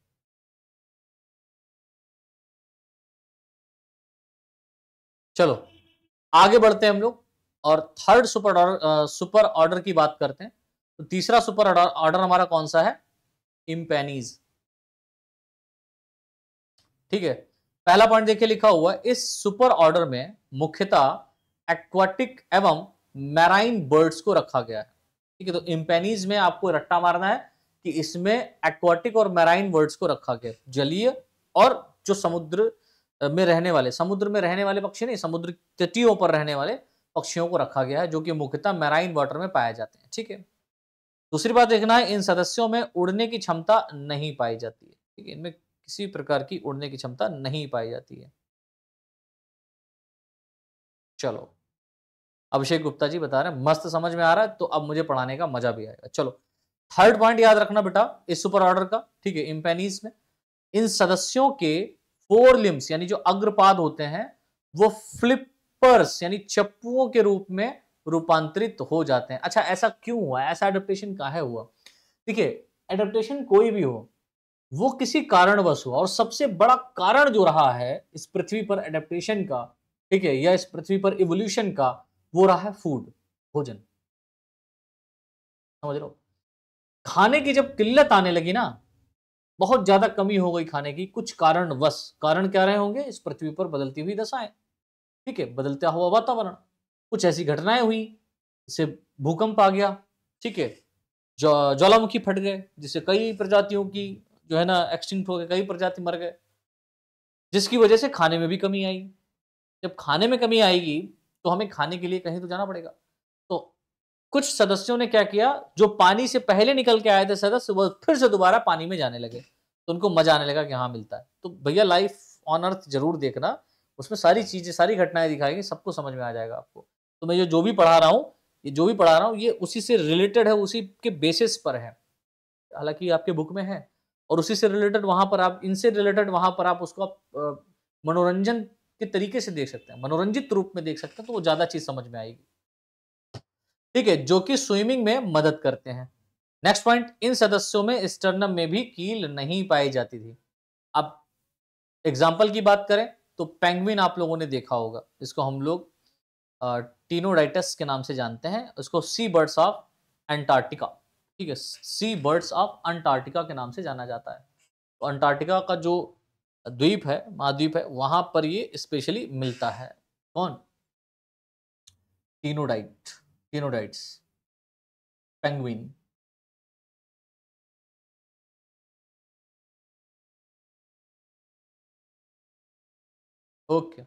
चलो आगे बढ़ते हैं हम लोग और third super order super order की बात करते हैं तो तीसरा सुपर ऑर्डर हमारा कौन सा है इम्पेनीज ठीक है पहला पॉइंट देखिए लिखा हुआ इस सुपर ऑर्डर में मुख्यतः एक्वाटिक एवं मैराइन बर्ड्स को रखा गया है ठीक है तो इम्पेनीज में आपको रट्टा मारना है कि इसमें एक्वाटिक और मैराइन बर्ड्स को रखा गया जलीय और जो समुद्र में रहने वाले समुद्र में रहने वाले पक्षी नहीं समुद्र तटियों पर रहने वाले पक्षियों को रखा गया है जो कि मुख्यतः मैराइन वाटर में पाए जाते हैं ठीक है दूसरी बात देखना है इन सदस्यों में उड़ने की क्षमता नहीं पाई जाती है ठीक है इनमें किसी प्रकार की उड़ने की क्षमता नहीं पाई जाती है चलो अभिषेक गुप्ता जी बता रहे हैं मस्त समझ में आ रहा है तो अब मुझे पढ़ाने का मजा भी आएगा चलो थर्ड पॉइंट याद रखना बेटा इस सुपर ऑर्डर का ठीक है इम्पेनिस में इन सदस्यों के फोर लिम्स यानी जो अग्रपाद होते हैं वो फ्लिपर्स यानी चप्पुओं के रूप में रूपांतरित हो जाते हैं अच्छा ऐसा क्यों हुआ ऐसा एडप्टेशन काहे हुआ देखिए एडप्टेशन कोई भी हो वो किसी कारणवश हुआ और सबसे बड़ा कारण जो रहा है इस पृथ्वी पर एडेप्टेशन का ठीक है या इस पृथ्वी पर इवोल्यूशन का वो रहा है फूड भोजन समझ लो खाने की जब किल्लत आने लगी ना बहुत ज्यादा कमी हो गई खाने की कुछ कारणवश कारण क्या रहे होंगे इस पृथ्वी पर बदलती हुई दशाएं ठीक है बदलता हुआ वातावरण कुछ ऐसी घटनाएं हुई जिससे भूकंप आ गया ठीक है ज्वालामुखी फट गए जिससे कई प्रजातियों की जो है ना एक्सटिंक्ट हो गए कई प्रजाति मर गए जिसकी वजह से खाने में भी कमी आई जब खाने में कमी आएगी तो हमें खाने के लिए कहीं तो जाना पड़ेगा कुछ सदस्यों ने क्या किया जो पानी से पहले निकल के आए थे सदस्य वो फिर से दोबारा पानी में जाने लगे तो उनको मजा आने लगा कि हाँ मिलता है तो भैया लाइफ ऑन अर्थ जरूर देखना उसमें सारी चीजें सारी घटनाएं दिखाएंगे सबको समझ में आ जाएगा आपको तो मैं ये जो भी पढ़ा रहा हूँ ये जो भी पढ़ा रहा हूँ ये उसी से रिलेटेड है उसी के बेसिस पर है हालांकि आपके बुक में है और उसी से रिलेटेड वहां पर आप इनसे रिलेटेड वहां पर आप उसको आप मनोरंजन के तरीके से देख सकते हैं मनोरंजित रूप में देख सकते हैं तो वो ज़्यादा चीज़ समझ में आएगी ठीक है जो कि स्विमिंग में मदद करते हैं नेक्स्ट पॉइंट इन सदस्यों में स्टर्नम में भी कील नहीं पाई जाती थी अब एग्जाम्पल की बात करें तो पेंगुइन आप लोगों ने देखा होगा इसको हम लोग टीनोडाइटस के नाम से जानते हैं उसको सी बर्ड्स ऑफ एंटार्टिका ठीक है सी बर्ड्स ऑफ अंटार्क्टिका के नाम से जाना जाता है तो अंटार्क्टिका का जो द्वीप है महाद्वीप है वहां पर ये स्पेशली मिलता है कौन टीनोडाइट genodids penguin okay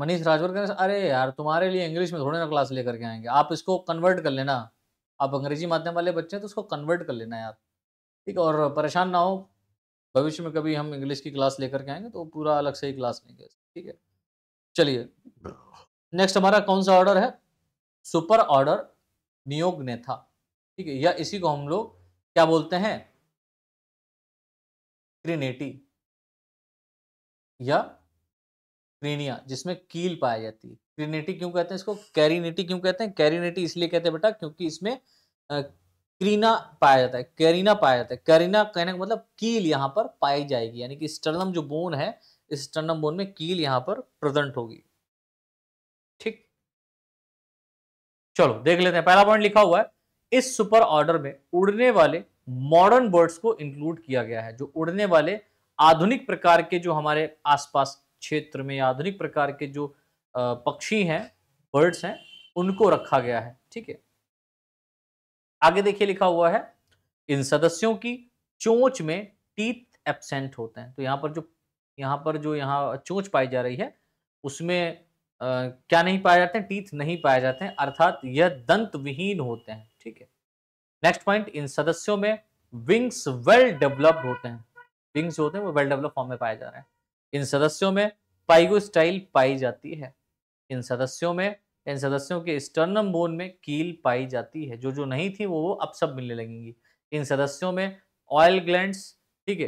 Manish Rajwar अरे यार तुम्हारे लिए इंग्लिश में थोड़े ना क्लास लेकर के आएंगे आप इसको कन्वर्ट कर लेना आप अंग्रेजी माध्यम वाले बच्चे हैं तो उसको कन्वर्ट कर लेना यार ठीक है और परेशान ना हो भविष्य में कभी हम इंग्लिश की क्लास लेकर के आएंगे तो पूरा अलग से ही क्लास लेंगे ठीक है चलिए नेक्स्ट हमारा कौन सा ऑर्डर है सुपर ऑर्डर नियोग नेथा ठीक है या इसी को हम लोग क्या बोलते हैं क्रिनेटी या क्रीनिया जिसमें कील पाई जाती है क्रिनेटी क्यों कहते हैं इसको कैरिनेटी क्यों कहते हैं कैरिनेटी इसलिए कहते हैं बेटा क्योंकि इसमें क्रीना पाया जाता है कैरिना पाया जाता है कैरिना कहने का मतलब कील यहां पर पाई जाएगी यानी कि स्टर्नम जो बोन है स्टर्नम बोन में कील यहां पर प्रेजेंट होगी ठीक चलो देख लेते हैं पहला पॉइंट लिखा हुआ है इस सुपर ऑर्डर में उड़ने वाले मॉडर्न बर्ड्स को इंक्लूड किया गया है जो उड़ने वाले आधुनिक प्रकार के जो हमारे आसपास क्षेत्र में आधुनिक प्रकार के जो पक्षी हैं बर्ड्स हैं उनको रखा गया है ठीक है आगे देखिए लिखा हुआ है इन सदस्यों की चोंच में टीथ एब्सेंट होते हैं तो यहां पर जो यहाँ पर जो यहाँ चोच पाई जा रही है उसमें आ, क्या नहीं पाए जाते हैं टीथ नहीं पाए जाते हैं अर्थात यह दंत विहीन होते हैं ठीक है नेक्स्ट पॉइंट इन सदस्यों में विंग्स वेल डेवलप्ड होते हैं विंग्स होते हैं वो वेल डेवलप फॉर्म में पाए जा रहे हैं इन सदस्यों में पाइगो स्टाइल पाई जाती है इन सदस्यों में इन सदस्यों के स्टर्नम बोन में कील पाई जाती है जो जो नहीं थी वो वो अब सब मिलने लगेंगी इन सदस्यों में ऑयल ग्लैंड ठीक है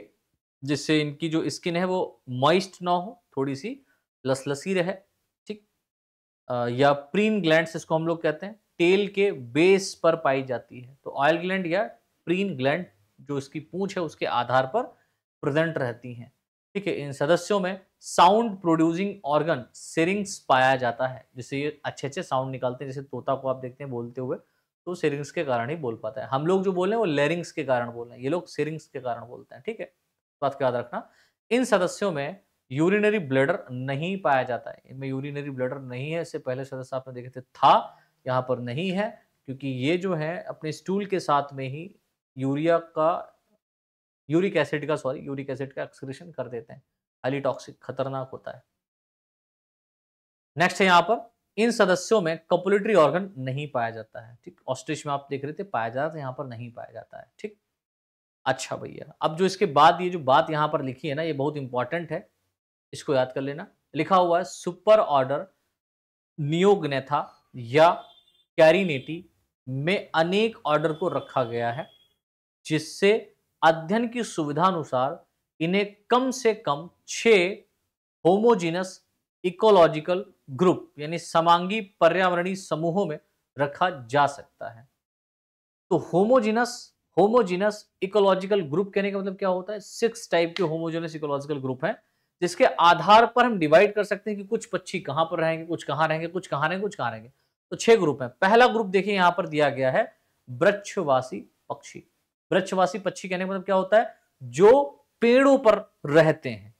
जिससे इनकी जो स्किन है वो मॉइस्ट ना हो थोड़ी सी लसलसी रहे ठीक या प्रीन ग्लैंड इसको हम लोग कहते हैं टेल के बेस पर पाई जाती है तो ऑयल ग्लैंड या प्रीन ग्लैंड जो इसकी पूंछ है उसके आधार पर प्रेजेंट रहती हैं ठीक है इन सदस्यों में साउंड प्रोड्यूसिंग ऑर्गन सेरिंग्स पाया जाता है जिससे ये अच्छे अच्छे साउंड निकालते हैं जैसे तोता को आप देखते हैं बोलते हुए तो सेरिंग्स के कारण ही बोल पाता है हम लोग जो बोले वो लेरिंग्स के कारण बोल रहे हैं ये लोग सेरिंग्स के कारण बोलते हैं ठीक है बात को याद रखना इन सदस्यों में यूरिनरी ब्लडर नहीं पाया जाता है इनमें यूरिनरी ब्लडर नहीं है इससे पहले सदस्य आपने देखे थे था यहाँ पर नहीं है क्योंकि ये जो है अपने स्टूल के साथ में ही यूरिया का यूरिक एसिड का सॉरी यूरिक एसिड का एक्सक्रेशन कर देते हैं हाली टॉक्सिक खतरनाक होता है नेक्स्ट है यहाँ पर इन सदस्यों में कपुलेटरी ऑर्गन नहीं पाया जाता है ठीक ऑस्ट्रिच में आप देख रहे थे पाया जाता है यहाँ पर नहीं पाया जाता है ठीक अच्छा भैया अब जो इसके बाद ये जो बात यहाँ पर लिखी है ना ये बहुत इंपॉर्टेंट है इसको याद कर लेना लिखा हुआ है सुपर ऑर्डर नियोगनेथा या कैरिनेटी में अनेक ऑर्डर को रखा गया है जिससे अध्ययन की सुविधा अनुसार इन्हें कम से कम छ होमोजिनस इकोलॉजिकल ग्रुप यानी समांगी पर्यावरणीय समूहों में रखा जा सकता है तो होमोजिनस होमोजीनस इकोलॉजिकल ग्रुप कहने का मतलब क्या होता है सिक्स टाइप के होमोजीनस इकोलॉजिकल ग्रुप हैं जिसके आधार पर हम डिवाइड कर सकते हैं कि कुछ पक्षी कहाँ पर रहेंगे कुछ कहां रहेंगे कुछ कहाँ रहेंगे कुछ कहां रहेंगे तो छह ग्रुप है पहला ग्रुप देखिए यहाँ पर दिया गया है वृक्षवासी पक्षी वृक्षवासी पक्षी कहने का मतलब क्या होता है जो पेड़ों पर रहते हैं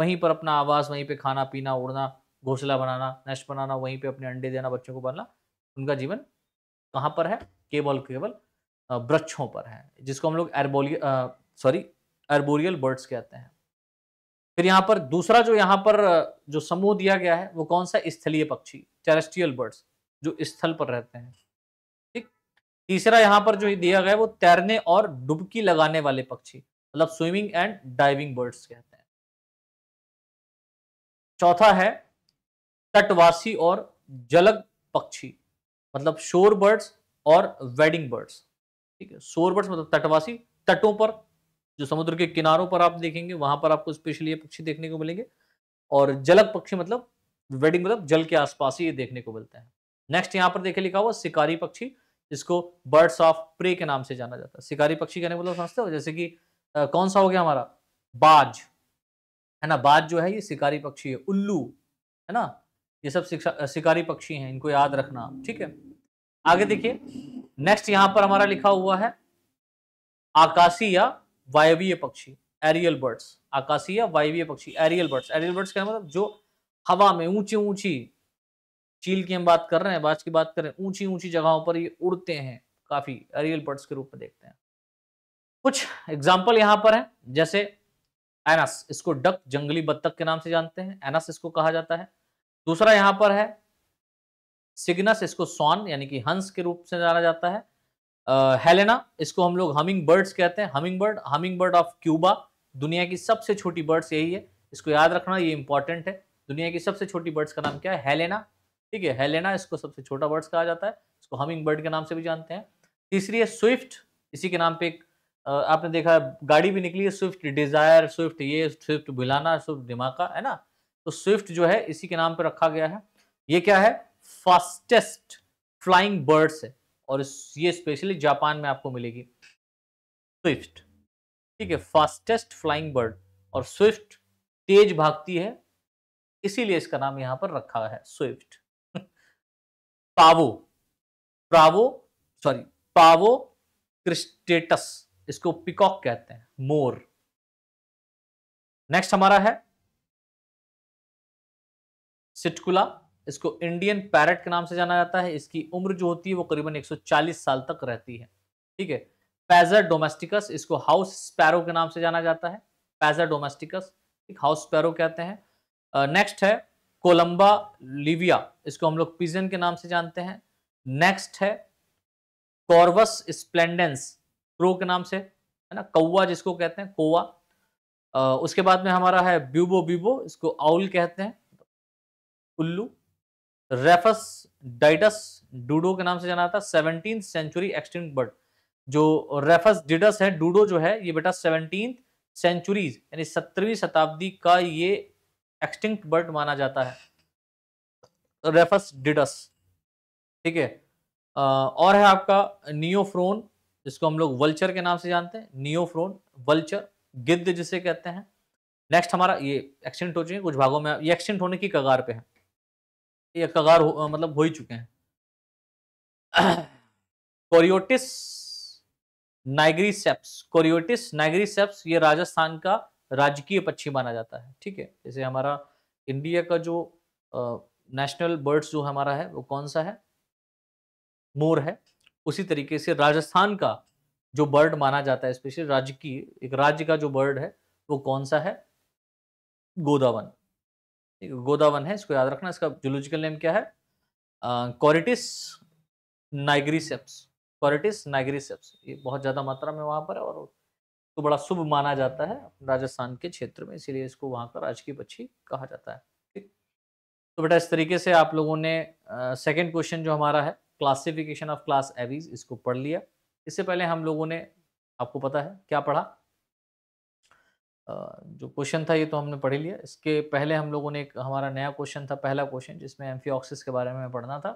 वहीं पर अपना आवास वहीं पर खाना पीना उड़ना घोसला बनाना नेस्ट बनाना वहीं पर अपने अंडे देना बच्चों को पालना उनका जीवन कहाँ पर है केवल केवल वृक्षों पर है जिसको हम लोग एरबोलियल सॉरी एरबोरियल बर्ड्स कहते हैं फिर यहाँ पर दूसरा जो यहाँ पर जो समूह दिया गया है वो कौन सा स्थलीय पक्षी टेरेस्ट्रियल बर्ड्स जो स्थल पर रहते हैं ठीक तीसरा यहाँ पर जो दिया गया है वो तैरने और डुबकी लगाने वाले पक्षी मतलब स्विमिंग एंड डाइविंग बर्ड्स कहते हैं चौथा है तटवासी और जलग पक्षी मतलब शोर बर्ड्स और वेडिंग बर्ड्स ठीक है सोरबर्ड्स मतलब तटवासी तटों पर जो समुद्र के किनारों पर आप देखेंगे वहां पर आपको स्पेशली ये पक्षी देखने को मिलेंगे और जलक पक्षी मतलब वेडिंग मतलब जल के आसपास ही ये देखने को मिलते हैं नेक्स्ट यहाँ पर देखे लिखा हुआ शिकारी पक्षी जिसको बर्ड्स ऑफ प्रे के नाम से जाना जाता है शिकारी पक्षी कहने मतलब समझते हो जैसे कि आ, कौन सा हो गया हमारा बाज है ना बाज जो है ये शिकारी पक्षी है उल्लू है ना ये सब शिकारी पक्षी हैं इनको याद रखना ठीक है आगे देखिए नेक्स्ट यहां पर हमारा लिखा हुआ है आकाशी या वायवीय पक्षी एरियल बर्ड्स आकाशीय या वायवीय पक्षी एरियल बर्ड्स एरियल बर्ड्स क्या मतलब जो हवा में ऊंची ऊंची चील की हम बात कर रहे हैं बाज की बात कर रहे हैं ऊंची ऊंची जगहों पर ये उड़ते हैं काफी एरियल बर्ड्स के रूप में देखते हैं कुछ एग्जाम्पल यहां पर है जैसे एनस इसको डक जंगली बत्तख के नाम से जानते हैं एनस इसको कहा जाता है दूसरा यहाँ पर है सिग्नस इसको सॉन यानी कि हंस के रूप से जाना जाता है हेलेना uh, इसको हम लोग हमिंग बर्ड्स कहते हैं humming bird humming bird of Cuba दुनिया की सबसे छोटी बर्ड्स यही है इसको याद रखना ये इंपॉर्टेंट है दुनिया की सबसे छोटी बर्ड्स का नाम क्या है हेलेना ठीक है हेलेना इसको सबसे छोटा बर्ड्स कहा जाता है इसको हमिंग बर्ड के नाम से भी जानते हैं तीसरी है स्विफ्ट इसी के नाम पे एक आपने देखा गाड़ी भी निकली है स्विफ्ट डिजायर स्विफ्ट ये स्विफ्ट बुलाना स्विफ्ट दिमाका है ना तो स्विफ्ट जो है इसी के नाम पर रखा गया है ये क्या है फास्टेस्ट फ्लाइंग बर्ड्स है और ये स्पेशली जापान में आपको मिलेगी स्विफ्ट ठीक है फास्टेस्ट फ्लाइंग बर्ड और स्विफ्ट तेज भागती है इसीलिए इसका नाम यहां पर रखा है स्विफ्ट पावो प्रावो सॉरी पावो क्रिस्टेटस इसको पिकॉक कहते हैं मोर नेक्स्ट हमारा है सिटकुला इसको इंडियन पैरट के नाम से जाना जाता है इसकी उम्र जो होती है वो करीबन 140 साल तक रहती है ठीक है पैजर डोमेस्टिकस इसको हाउस स्पैरो के नाम से जाना जाता है पैजर डोमेस्टिकस एक हाउस स्पैरो कहते हैं नेक्स्ट है कोलंबा लिविया इसको हम लोग पिजन के नाम से जानते हैं नेक्स्ट है कॉर्वस स्प्लेंडेंस प्रो के नाम से है ना कौवा जिसको कहते हैं कोवा उसके बाद में हमारा है ब्यूबो ब्यूबो इसको आउल कहते हैं उल्लू रेफस डाइडस डूडो के नाम से जाना था सेवनटीन सेंचुरी एक्सटिंक्ट बर्ड जो रेफस डिडस है डूडो जो है ये बेटा सेवनटीन सेंचुरीज यानी सत्रहवीं शताब्दी का ये एक्सटिंक्ट बर्ड माना जाता है रेफस डिडस ठीक है और है आपका नियोफ्रोन जिसको हम लोग वल्चर के नाम से जानते हैं नियोफ्रोन वल्चर गिद्ध जिसे कहते हैं नेक्स्ट हमारा ये एक्सटेंट हो चुके कुछ भागों में ये एक्सटेंट होने की कगार पे है ये कगार हो, मतलब हो ही चुके हैं कोरियोटिस नाइग्रीसेप्स कोरियोटिस नाइग्रीसेप्स ये राजस्थान का राजकीय पक्षी माना जाता है ठीक है जैसे हमारा इंडिया का जो नेशनल बर्ड्स जो हमारा है वो कौन सा है मोर है उसी तरीके से राजस्थान का जो बर्ड माना जाता है स्पेशली राजकीय एक राज्य का जो बर्ड है वो कौन सा है गोदावन गोदावन है इसको याद रखना इसका जूलॉजिकल नेम क्या है कॉरिटिस नाइग्रीसेप्स कॉरिटिस नाइग्रीसेप्स ये बहुत ज़्यादा मात्रा में वहाँ पर है और तो बड़ा शुभ माना जाता है राजस्थान के क्षेत्र में इसीलिए इसको वहाँ का राजकीय पक्षी कहा जाता है ठीक तो बेटा इस तरीके से आप लोगों ने सेकेंड क्वेश्चन जो हमारा है क्लासिफिकेशन ऑफ क्लास एवीज इसको पढ़ लिया इससे पहले हम लोगों ने आपको पता है क्या पढ़ा जो क्वेश्चन था ये तो हमने पढ़ लिया इसके पहले हम लोगों ने एक हमारा नया क्वेश्चन था पहला क्वेश्चन जिसमें एम्फियोक्सिस के बारे में पढ़ना था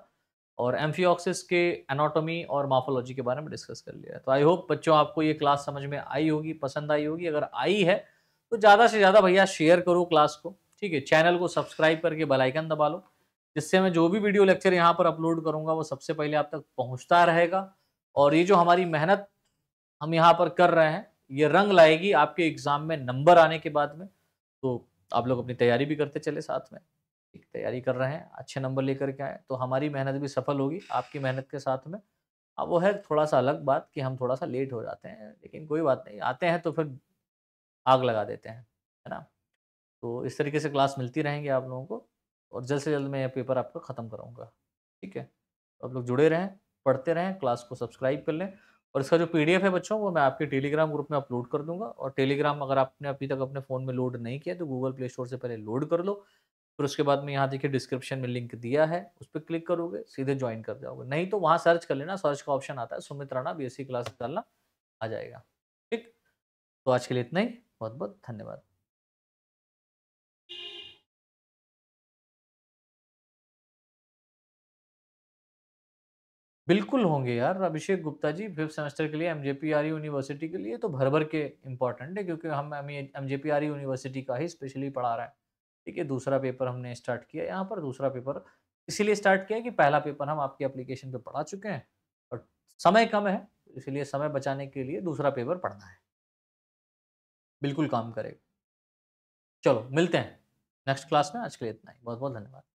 और एम्फियोक्सिस के एनाटॉमी और माफोलॉजी के बारे में डिस्कस कर लिया तो आई होप बच्चों आपको ये क्लास समझ में आई होगी पसंद आई होगी अगर आई है तो ज़्यादा से ज़्यादा भैया शेयर करो क्लास को ठीक है चैनल को सब्सक्राइब करके बेलाइकन दबा लो जिससे मैं जो भी वीडियो लेक्चर यहाँ पर अपलोड करूँगा वो सबसे पहले आप तक पहुँचता रहेगा और ये जो हमारी मेहनत हम यहाँ पर कर रहे हैं ये रंग लाएगी आपके एग्ज़ाम में नंबर आने के बाद में तो आप लोग अपनी तैयारी भी करते चले साथ में तैयारी कर रहे हैं अच्छे नंबर लेकर के आए तो हमारी मेहनत भी सफल होगी आपकी मेहनत के साथ में अब वो है थोड़ा सा अलग बात कि हम थोड़ा सा लेट हो जाते हैं लेकिन कोई बात नहीं आते हैं तो फिर आग लगा देते हैं है ना तो इस तरीके से क्लास मिलती रहेंगी आप लोगों को और जल्द से जल्द मैं ये पेपर आपका ख़त्म कराऊंगा ठीक है तो आप लोग जुड़े रहें पढ़ते रहें क्लास को सब्सक्राइब कर लें और इसका जो पीडीएफ है बच्चों वो मैं आपके टेलीग्राम ग्रुप में अपलोड कर दूंगा और टेलीग्राम अगर आपने अभी तक अपने फ़ोन में लोड नहीं किया तो गूगल प्ले स्टोर से पहले लोड कर लो फिर उसके बाद में यहाँ देखिए डिस्क्रिप्शन में लिंक दिया है उस पर क्लिक करोगे सीधे ज्वाइन कर जाओगे नहीं तो वहाँ सर्च कर लेना सर्च का ऑप्शन आता है सुमित राणा बी क्लास डालना आ जाएगा ठीक तो आज के लिए इतना ही बहुत बहुत धन्यवाद बिल्कुल होंगे यार अभिषेक गुप्ता जी फिफ्थ सेमेस्टर के लिए एम आर यूनिवर्सिटी के लिए तो भर भर के इंपॉर्टेंट है क्योंकि हम एम जे आर यूनिवर्सिटी का ही स्पेशली पढ़ा रहे हैं ठीक है दूसरा पेपर हमने स्टार्ट किया यहाँ पर दूसरा पेपर इसीलिए स्टार्ट किया कि पहला पेपर हम आपके एप्लीकेशन पर पढ़ा चुके हैं और समय कम है इसलिए समय बचाने के लिए दूसरा पेपर पढ़ना है बिल्कुल काम करेगा चलो मिलते हैं नेक्स्ट क्लास में आज के लिए इतना ही बहुत बहुत धन्यवाद